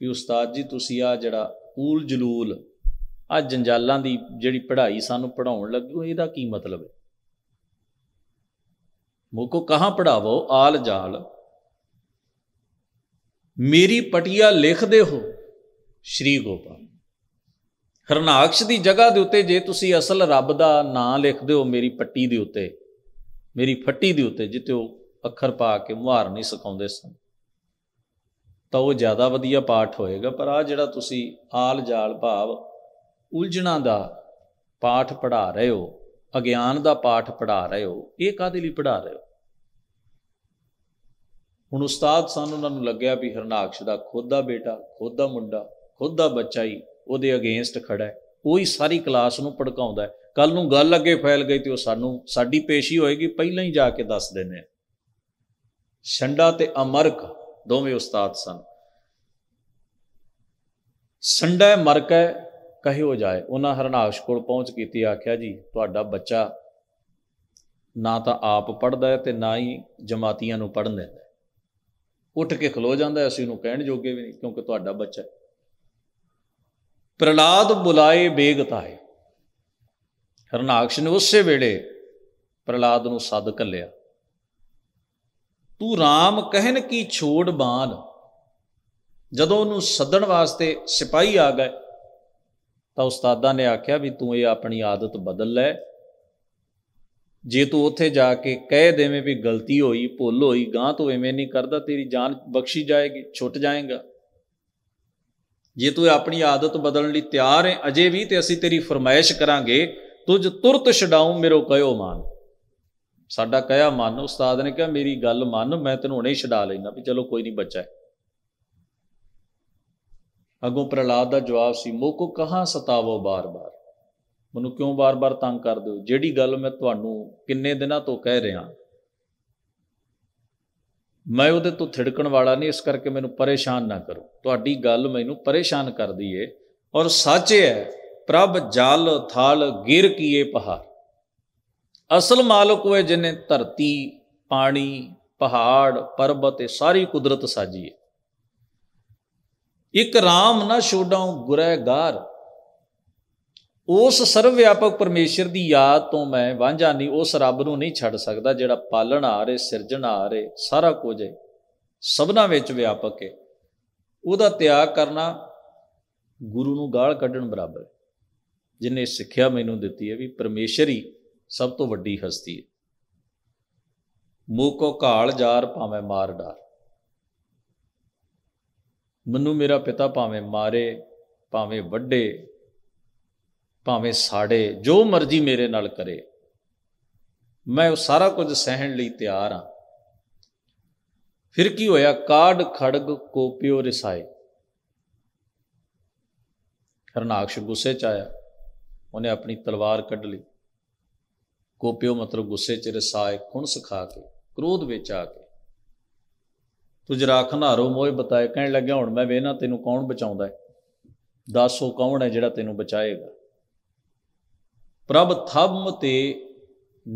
ਵੀ ਉਸਤਾਦ ਜੀ ਤੁਸੀਂ ਆ ਜਿਹੜਾ ਊਲ ਜਲੂਲ ਆ ਜੰਜਾਲਾਂ ਦੀ ਜਿਹੜੀ ਪੜ੍ਹਾਈ ਸਾਨੂੰ ਪੜਾਉਣ ਲੱਗੋ ਇਹਦਾ ਕੀ ਮਤਲਬ ਹੈ ਮੋਕੋ ਕਹਾਂ ਪੜਾਵੋ ਆਲ ਜਾਲ ਮੇਰੀ ਪਟਿਆ ਲਿਖਦੇ ਹੋ ਸ਼੍ਰੀ ਗੋਪਾਲ ਹਰਨਾਕਸ਼ ਦੀ ਜਗ੍ਹਾ ਦੇ ਉੱਤੇ ਜੇ ਤੁਸੀਂ ਅਸਲ ਰੱਬ ਦਾ ਨਾਂ ਲਿਖਦੇ ਹੋ ਮੇਰੀ ਪੱਟੀ ਦੇ ਉੱਤੇ ਮੇਰੀ ਫੱਟੀ ਦੇ ਉੱਤੇ ਜਿੱਤੇ ਉਹ ਅੱਖਰ ਪਾ ਕੇ ਮੁਹਾਰ ਨਹੀਂ ਸਿਖਾਉਂਦੇ ਸਨ ਤਾਂ ਉਹ ਜ਼ਿਆਦਾ ਵਧੀਆ ਪਾਠ ਹੋਏਗਾ ਪਰ ਆ ਜਿਹੜਾ ਤੁਸੀਂ ਆਲ ਜਾਲ ਭਾਵ ਉਲਝਣਾ ਦਾ ਪਾਠ ਪੜਾ ਰਹੇ ਹੋ ਅਗਿਆਨ ਦਾ ਪਾਠ ਪੜਾ ਰਹੇ ਹੋ ਇਹ ਕਾਦੇ ਲਈ ਪੜਾ ਰਹੇ ਹੋ ਹੁਣ ਉਸਤਾਦ ਸਾਨੂੰ ਉਹਨਾਂ ਨੂੰ ਲੱਗਿਆ ਵੀ ਹਰਨਾਕਸ਼ ਦਾ ਖੁਦ ਦਾ ਬੇਟਾ ਖੁਦ ਦਾ ਮੁੰਡਾ ਖੁਦ ਦਾ ਬੱਚਾ ਹੀ ਉਹਦੇ ਅਗੇਂਸਟ ਖੜਾ ਹੈ ਹੀ ਸਾਰੀ ਕਲਾਸ ਨੂੰ ਭੜਕਾਉਂਦਾ ਹੈ ਕੱਲ ਨੂੰ ਗੱਲ ਅੱਗੇ ਫੈਲ ਗਈ ਤੇ ਉਹ ਸਾਨੂੰ ਸਾਡੀ ਪੇਸ਼ੀ ਹੋਏਗੀ ਪਹਿਲਾਂ ਹੀ ਜਾ ਕੇ ਦੱਸ ਦਿੰਦੇ ਆ ਛੰਡਾ ਤੇ ਅਮਰਕ ਦੋਵੇਂ ਉਸਤਾਦ ਸਨ ਸੰਡੇ ਮਰ ਕੇ ਹੋ ਜਾਏ ਉਹਨਾਂ ਹਰਨਾਸ਼ ਕੋਲ ਪਹੁੰਚ ਕੀਤੀ ਆਖਿਆ ਜੀ ਤੁਹਾਡਾ ਬੱਚਾ ਨਾ ਤਾਂ ਆਪ ਪੜਦਾ ਹੈ ਤੇ ਨਾ ਹੀ ਜਮਾਤੀਆਂ ਨੂੰ ਪੜਨ ਦਿੰਦਾ ਉੱਠ ਕੇ ਖਲੋ ਜਾਂਦਾ ਅਸੀਂ ਉਹਨੂੰ ਕਹਿਣ ਜੋਗੇ ਵੀ ਨਹੀਂ ਕਿਉਂਕਿ ਤੁਹਾਡਾ ਬੱਚਾ ਪ੍ਰਲਾਦ ਬੁਲਾਏ ਬੇਗਤਾਏ ਹਰਨਾਕਸ਼ ਨੇ ਉਸੇ ਵੇਲੇ ਪ੍ਰਲਾਦ ਨੂੰ ਸੱਦ ਕੱਲਿਆ ਤੂੰ ਰਾਮ ਕਹਿਨ ਕੀ ਛੋੜ ਬਾਣ ਜਦੋਂ ਉਹਨੂੰ ਸੱਦਣ ਵਾਸਤੇ ਸਿਪਾਹੀ ਆ ਗਏ ਤਾਂ ਉਸਤਾਦਾਂ ਨੇ ਆਖਿਆ ਵੀ ਤੂੰ ਇਹ ਆਪਣੀ ਆਦਤ ਬਦਲ ਲੈ ਜੇ ਤੂੰ ਉੱਥੇ ਜਾ ਕੇ ਕਹਿ ਦੇਵੇਂ ਵੀ ਗਲਤੀ ਹੋਈ ਭੁੱਲ ਹੋਈ ਗਾਂ ਤੋਂ ਐਵੇਂ ਨਹੀਂ ਕਰਦਾ ਤੇਰੀ ਜਾਨ ਬਖਸ਼ੀ ਜਾਏਗੀ ਛੁੱਟ ਜਾਏਗਾ ਜੇ ਤੂੰ ਆਪਣੀ ਆਦਤ ਬਦਲਣ ਲਈ ਤਿਆਰ ਹੈ ਅਜੇ ਵੀ ਤੇ ਅਸੀਂ ਤੇਰੀ ਫਰਮਾਇਸ਼ ਕਰਾਂਗੇ ਤੁਝ ਤੁਰਤ ਛਡਾਉ ਮੇਰੋ ਕਹਿਓ ਮਾਨ ਸਾਡਾ ਕਹਿਆ ਮੰਨ ਉਸਤਾਦ ਨੇ ਕਿਹਾ ਮੇਰੀ ਗੱਲ ਮੰਨ ਮੈਂ ਤੈਨੂੰ ਹੁਣੇ ਛਡਾ ਲੈਣਾ ਵੀ ਚਲੋ ਕੋਈ ਨਹੀਂ ਬੱਚਾ ਅਗੋਂ ਪ੍ਰਲਾਦ ਦਾ ਜਵਾਬ ਸੀ ਮੋਕੋ ਕਹਾ ਸਤਾਵੋ ਬਾਰ-ਬਾਰ ਮੈਨੂੰ ਕਿਉਂ ਬਾਰ-ਬਾਰ ਤੰਗ ਕਰਦੇ ਹੋ ਜਿਹੜੀ ਗੱਲ ਮੈਂ ਤੁਹਾਨੂੰ ਕਿੰਨੇ ਦਿਨਾਂ ਤੋਂ ਕਹਿ ਰਿਹਾ ਮੈਂ ਉਹਦੇ ਤੋਂ ਥਿੜਕਣ ਵਾਲਾ ਨਹੀਂ ਇਸ ਕਰਕੇ ਮੈਨੂੰ ਪਰੇਸ਼ਾਨ ਨਾ ਕਰੋ ਤੁਹਾਡੀ ਗੱਲ ਮੈਨੂੰ ਪਰੇਸ਼ਾਨ ਕਰਦੀ ਏ ਔਰ ਸੱਚ ਹੈ ਪ੍ਰਭ ਜਲ ਥਲ ਗਿਰ ਕੀਏ ਪਹਾੜ ਅਸਲ ਮਾਲਕ ਉਹ ਹੈ ਜਿਨੇ ਧਰਤੀ ਪਾਣੀ ਪਹਾੜ ਪਰਬਤ ਤੇ ਸਾਰੀ ਕੁਦਰਤ ਸਾਜੀ ਹੈ ਇੱਕ ਰਾਮ ਨਾ ਛੋਡਾਉ ਗੁਰੇਗਾਰ ਉਸ ਸਰਵ ਵਿਆਪਕ ਪਰਮੇਸ਼ਰ ਦੀ ਯਾਦ ਤੋਂ ਮੈਂ ਵਾਂਝਾ ਨਹੀਂ ਉਸ ਰੱਬ ਨੂੰ ਨਹੀਂ ਛੱਡ ਸਕਦਾ ਜਿਹੜਾ ਪਾਲਣ ਆ ਰੇ ਸਿਰਜਣ ਆ ਰੇ ਸਾਰਾ ਕੁਝ ਹੈ ਸਭਨਾ ਵਿੱਚ ਵਿਆਪਕ ਹੈ ਉਹਦਾ ਤਿਆਗ ਕਰਨਾ ਗੁਰੂ ਨੂੰ ਗਾਲ ਕੱਢਣ ਬਰਾਬਰ ਜਿਨੇ ਸਿੱਖਿਆ ਮੈਨੂੰ ਦਿੱਤੀ ਹੈ ਵੀ ਪਰਮੇਸ਼ਰ ਹੀ ਸਭ ਤੋਂ ਵੱਡੀ ਹਸਤੀ ਹੈ ਮੂਕੋ ਕੋ ਘਾਲ ਜਾਰ ਭਾਵੇਂ ਮਾਰ ਡਾਰ ਮੈਨੂੰ ਮੇਰਾ ਪਿਤਾ ਭਾਵੇਂ ਮਾਰੇ ਭਾਵੇਂ ਵੱਡੇ ਭਾਵੇਂ ਸਾੜੇ ਜੋ ਮਰਜ਼ੀ ਮੇਰੇ ਨਾਲ ਕਰੇ ਮੈਂ ਉਹ ਸਾਰਾ ਕੁਝ ਸਹਿਣ ਲਈ ਤਿਆਰ ਹਾਂ ਫਿਰ ਕੀ ਹੋਇਆ ਕਾੜ ਖੜਗ ਕੋਪਿਓ ਰਸਾਏ ਹਰਨਾਕਸ਼ ਗੁੱਸੇ ਚ ਆਇਆ ਉਹਨੇ ਆਪਣੀ ਤਲਵਾਰ ਕੱਢ ਲਈ ਕੋਪਿਓ ਮਤਲਬ ਗੁੱਸੇ ਚ ਰਸਾਏ ਖੁਣ ਸਖਾ ਕੇ ਕ੍ਰੋਧ ਵਿੱਚ ਆ ਕੇ ਤੁਜ ਰਾਖਨਾਰੋ ਮੋਏ ਬਤਾਏ ਕਹਿਣ ਲੱਗਿਆ ਹੁਣ ਮੈਂ ਵੇਨਾ ਤੈਨੂੰ ਕੌਣ ਬਚਾਉਂਦਾ ਹੈ ਦੱਸੋ ਕੌਣ ਹੈ ਜਿਹੜਾ ਤੈਨੂੰ ਬਚਾਏਗਾ ਪ੍ਰਭ ਥੰਮ ਤੇ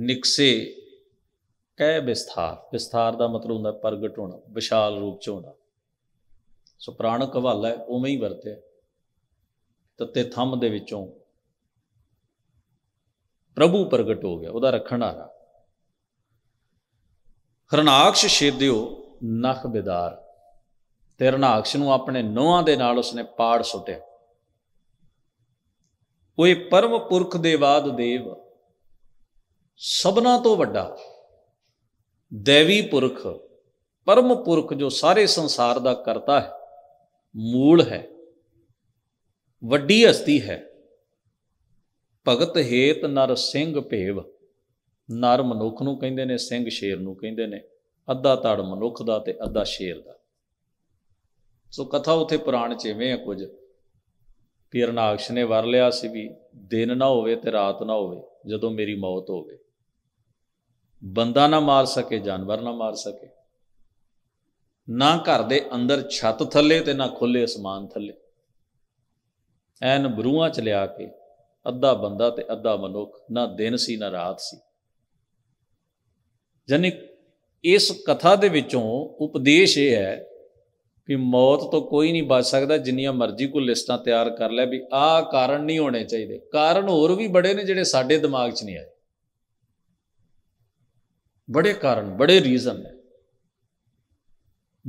ਨਿਕਸੇ ਕਹਿ ਵਿਸਥਾਰ ਵਿਸਥਾਰ ਦਾ ਮਤਲਬ ਹੁੰਦਾ ਪ੍ਰਗਟ ਹੋਣਾ ਵਿਸ਼ਾਲ ਰੂਪ ਚ ਹੋਣਾ ਸੋ ਪ੍ਰਾਣਕ ਹਵਾਲਾ ਉਵੇਂ ਹੀ ਵਰਤਿਆ ਤਤੇ ਥੰਮ ਦੇ ਵਿੱਚੋਂ ਪ੍ਰਭੂ ਪ੍ਰਗਟ ਹੋ ਗਿਆ ਉਹਦਾ ਰਖਣਹਾਰਾ ਹਰਨਾਕਸ਼ ਛੇਦਿਓ ਨਖ ਬਿਦਾਰ ਤੇ ਹਰਨਾਕਸ਼ ਨੂੰ ਆਪਣੇ ਨੋਹਾਂ ਦੇ ਨਾਲ ਉਸਨੇ ਪਾੜ ਸੁੱਟਿਆ ਉਹ ਇਹ ਪਰਮ ਪੁਰਖ ਦੇ ਬਾਦ ਦੇਵ ਸਭਨਾ ਤੋਂ ਵੱਡਾ ਦੇਵੀ ਪੁਰਖ ਪਰਮ ਪੁਰਖ ਜੋ ਸਾਰੇ ਸੰਸਾਰ ਦਾ ਕਰਤਾ ਹੈ ਮੂਲ ਹੈ ਵੱਡੀ ਹਸਤੀ ਹੈ ਭਗਤ ਹੇਤ ਨਰ ਸਿੰਘ ਭੇਵ ਨਰ ਮਨੁੱਖ ਨੂੰ ਕਹਿੰਦੇ ਨੇ ਸਿੰਘ ਸ਼ੇਰ ਨੂੰ ਕਹਿੰਦੇ ਨੇ ਅੱਧਾ ਤੜ ਮਨੁੱਖ ਦਾ ਤੇ ਅੱਧਾ ਸ਼ੇਰ ਦਾ ਸੋ ਕਥਾ ਉਥੇ ਪੁਰਾਣ ਚ ਐਵੇਂ ਆ ਕੁਝ ਪੀਰ ਨਾਗਸ਼ ਨੇ ਵਰ ਲਿਆ ਸੀ ਵੀ ਦਿਨ ਨਾ ਹੋਵੇ ਤੇ ਰਾਤ ਨਾ ਹੋਵੇ ਜਦੋਂ ਮੇਰੀ ਮੌਤ ਹੋਵੇ ਬੰਦਾ ਨਾ ਮਾਰ ਸਕੇ ਜਾਨਵਰ ਨਾ ਮਾਰ ਸਕੇ ਨਾ ਘਰ ਦੇ ਅੰਦਰ ਛੱਤ ਥੱਲੇ ਤੇ ਨਾ ਖੁੱਲੇ ਅਸਮਾਨ ਥੱਲੇ ਐਨ ਬਰੂਹਾਂ ਚ ਲਿਆ ਕੇ ਅੱਧਾ ਬੰਦਾ ਤੇ ਅੱਧਾ ਮਨੁੱਖ ਨਾ ਦਿਨ ਸੀ ਨਾ ਰਾਤ ਸੀ ਜਾਨੀ ਇਸ ਕਥਾ ਦੇ ਵਿੱਚੋਂ ਉਪਦੇਸ਼ ਇਹ ਹੈ ਕਿ ਮੌਤ ਤੋਂ ਕੋਈ ਨਹੀਂ ਬਚ ਸਕਦਾ ਜਿੰਨੀਆਂ ਮਰਜ਼ੀ ਕੋ ਲਿਸਟਾਂ ਤਿਆਰ ਕਰ ਲੈ ਵੀ ਆਹ ਕਾਰਨ ਨਹੀਂ ਹੋਣੇ ਚਾਹੀਦੇ ਕਾਰਨ ਹੋਰ ਵੀ ਬੜੇ ਨੇ ਜਿਹੜੇ ਸਾਡੇ ਦਿਮਾਗ 'ਚ ਨਹੀਂ ਆਏ ਬੜੇ ਕਾਰਨ ਬੜੇ ਰੀਜ਼ਨ ਨੇ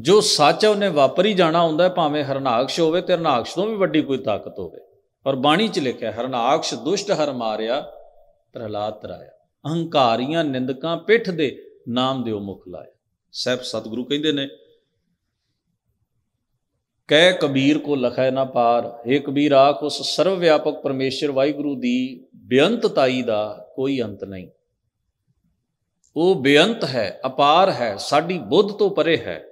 ਜੋ ਸੱਚ ਉਹਨੇ ਵਾਪਰ ਹੀ ਜਾਣਾ ਹੁੰਦਾ ਭਾਵੇਂ ਹਰਨਾਕਸ਼ ਹੋਵੇ ਤੇ ਹਰਨਾਕਸ਼ ਤੋਂ ਵੀ ਵੱਡੀ ਕੋਈ ਤਾਕਤ ਹੋਵੇ ਔਰ ਬਾਣੀ ਚ ਲਿਖਿਆ ਹਰਨਾਕਸ਼ ਦੁਸ਼ਟ ਹਰ ਮਾਰਿਆ ਪ੍ਰਹਲਾਦ ਤਰਾਇਆ ਅਹੰਕਾਰੀਆਂ ਨਿੰਦਕਾਂ ਪਿੱਠ ਦੇ ਨਾਮ ਦਿਓ ਮੁਖ ਲਾਇਆ ਸਹਿਬ ਸਤਿਗੁਰੂ ਕਹਿੰਦੇ ਨੇ ਕਹਿ ਕਬੀਰ ਕੋ ਲਖੈ ਨਾ ਪਾਰ ਏ ਕਬੀਰ ਆਖ ਉਸ ਸਰਵ ਵਿਆਪਕ ਪਰਮੇਸ਼ਰ ਵਾਹਿਗੁਰੂ ਦੀ ਬੇਅੰਤਤਾਈ ਦਾ ਕੋਈ ਅੰਤ ਨਹੀਂ ਉਹ ਬੇਅੰਤ ਹੈ ਅਪਾਰ ਹੈ ਸਾਡੀ ਬੁੱਧ ਤੋਂ ਪਰੇ ਹੈ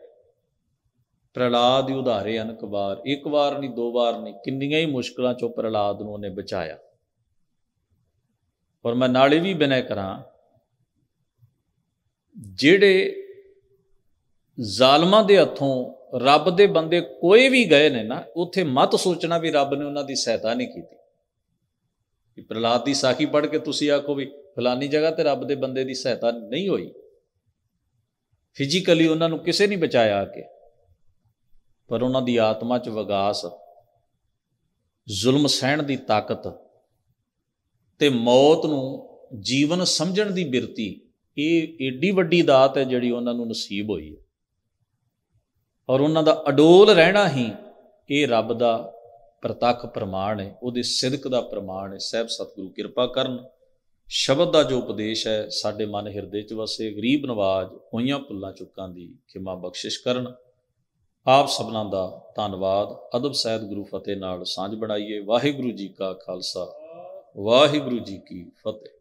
ਪ੍ਰਲਾਦ ਹੀ ਉਧਾਰੇ ਅਨਕ ਵਾਰ ਇੱਕ ਵਾਰ ਨਹੀਂ ਦੋ ਵਾਰ ਨਹੀਂ ਕਿੰਨੀਆਂ ਹੀ ਮੁਸ਼ਕਲਾਂ ਚੋਂ ਪ੍ਰਲਾਦ ਨੂੰ ਉਹਨੇ ਬਚਾਇਆ ਔਰ ਮੈਂ ਨਾਲੇ ਵੀ ਬਿਨੈ ਕਰਾਂ ਜਿਹੜੇ ਜ਼ਾਲਮਾਂ ਦੇ ਹੱਥੋਂ ਰੱਬ ਦੇ ਬੰਦੇ ਕੋਈ ਵੀ ਗਏ ਨੇ ਨਾ ਉੱਥੇ ਮਤ ਸੋਚਣਾ ਵੀ ਰੱਬ ਨੇ ਉਹਨਾਂ ਦੀ ਸਹਾਇਤਾ ਨਹੀਂ ਕੀਤੀ ਕਿ ਪ੍ਰਲਾਦ ਦੀ ਸਾਖੀ ਪੜ ਕੇ ਤੁਸੀਂ ਆਖੋ ਵੀ ਫਲਾਨੀ ਜਗ੍ਹਾ ਤੇ ਰੱਬ ਦੇ ਬੰਦੇ ਦੀ ਸਹਾਇਤਾ ਨਹੀਂ ਹੋਈ ਫਿਜ਼ੀਕਲੀ ਉਹਨਾਂ ਨੂੰ ਕਿਸੇ ਨਹੀਂ ਬਚਾਇਆ ਆ ਕੇ ਪਰ ਉਹਨਾਂ ਦੀ ਆਤਮਾ 'ਚ ਵਿਗਾਸ ਜ਼ੁਲਮ ਸਹਿਣ ਦੀ ਤਾਕਤ ਤੇ ਮੌਤ ਨੂੰ ਜੀਵਨ ਸਮਝਣ ਦੀ ਬਿਰਤੀ ਇਹ ਏਡੀ ਵੱਡੀ ਦਾਤ ਹੈ ਜਿਹੜੀ ਉਹਨਾਂ ਨੂੰ ਨਸੀਬ ਹੋਈ ਹੈ ਔਰ ਉਹਨਾਂ ਦਾ ਅਡੋਲ ਰਹਿਣਾ ਹੀ ਇਹ ਰੱਬ ਦਾ ਪ੍ਰਤੱਖ ਪ੍ਰਮਾਣ ਹੈ ਉਹਦੇ ਸਿਦਕ ਦਾ ਪ੍ਰਮਾਣ ਹੈ ਸਹਿਬ ਸਤਿਗੁਰੂ ਕਿਰਪਾ ਕਰਨ ਸ਼ਬਦ ਦਾ ਜੋ ਉਪਦੇਸ਼ ਹੈ ਸਾਡੇ ਮਨ ਹਿਰਦੇ 'ਚ ਵਸੇ ਗਰੀਬ ਨਵਾਜ ਹੋਈਆਂ ਪੁੱਲਾਂ ਚੁੱਕਾਂ ਦੀ ਖਿਮਾ ਬਖਸ਼ਿਸ਼ ਕਰਨ ਆਪ ਸਭਨਾਂ ਦਾ ਧੰਨਵਾਦ ਅਦਬ ਸਹਿਤ ਗੁਰੂ ਫਤਿਹ ਨਾਲ ਸਾਂਝ ਬਣਾਈਏ ਵਾਹਿਗੁਰੂ ਜੀ ਕਾ ਖਾਲਸਾ ਵਾਹਿਗੁਰੂ ਜੀ ਕੀ ਫਤਿਹ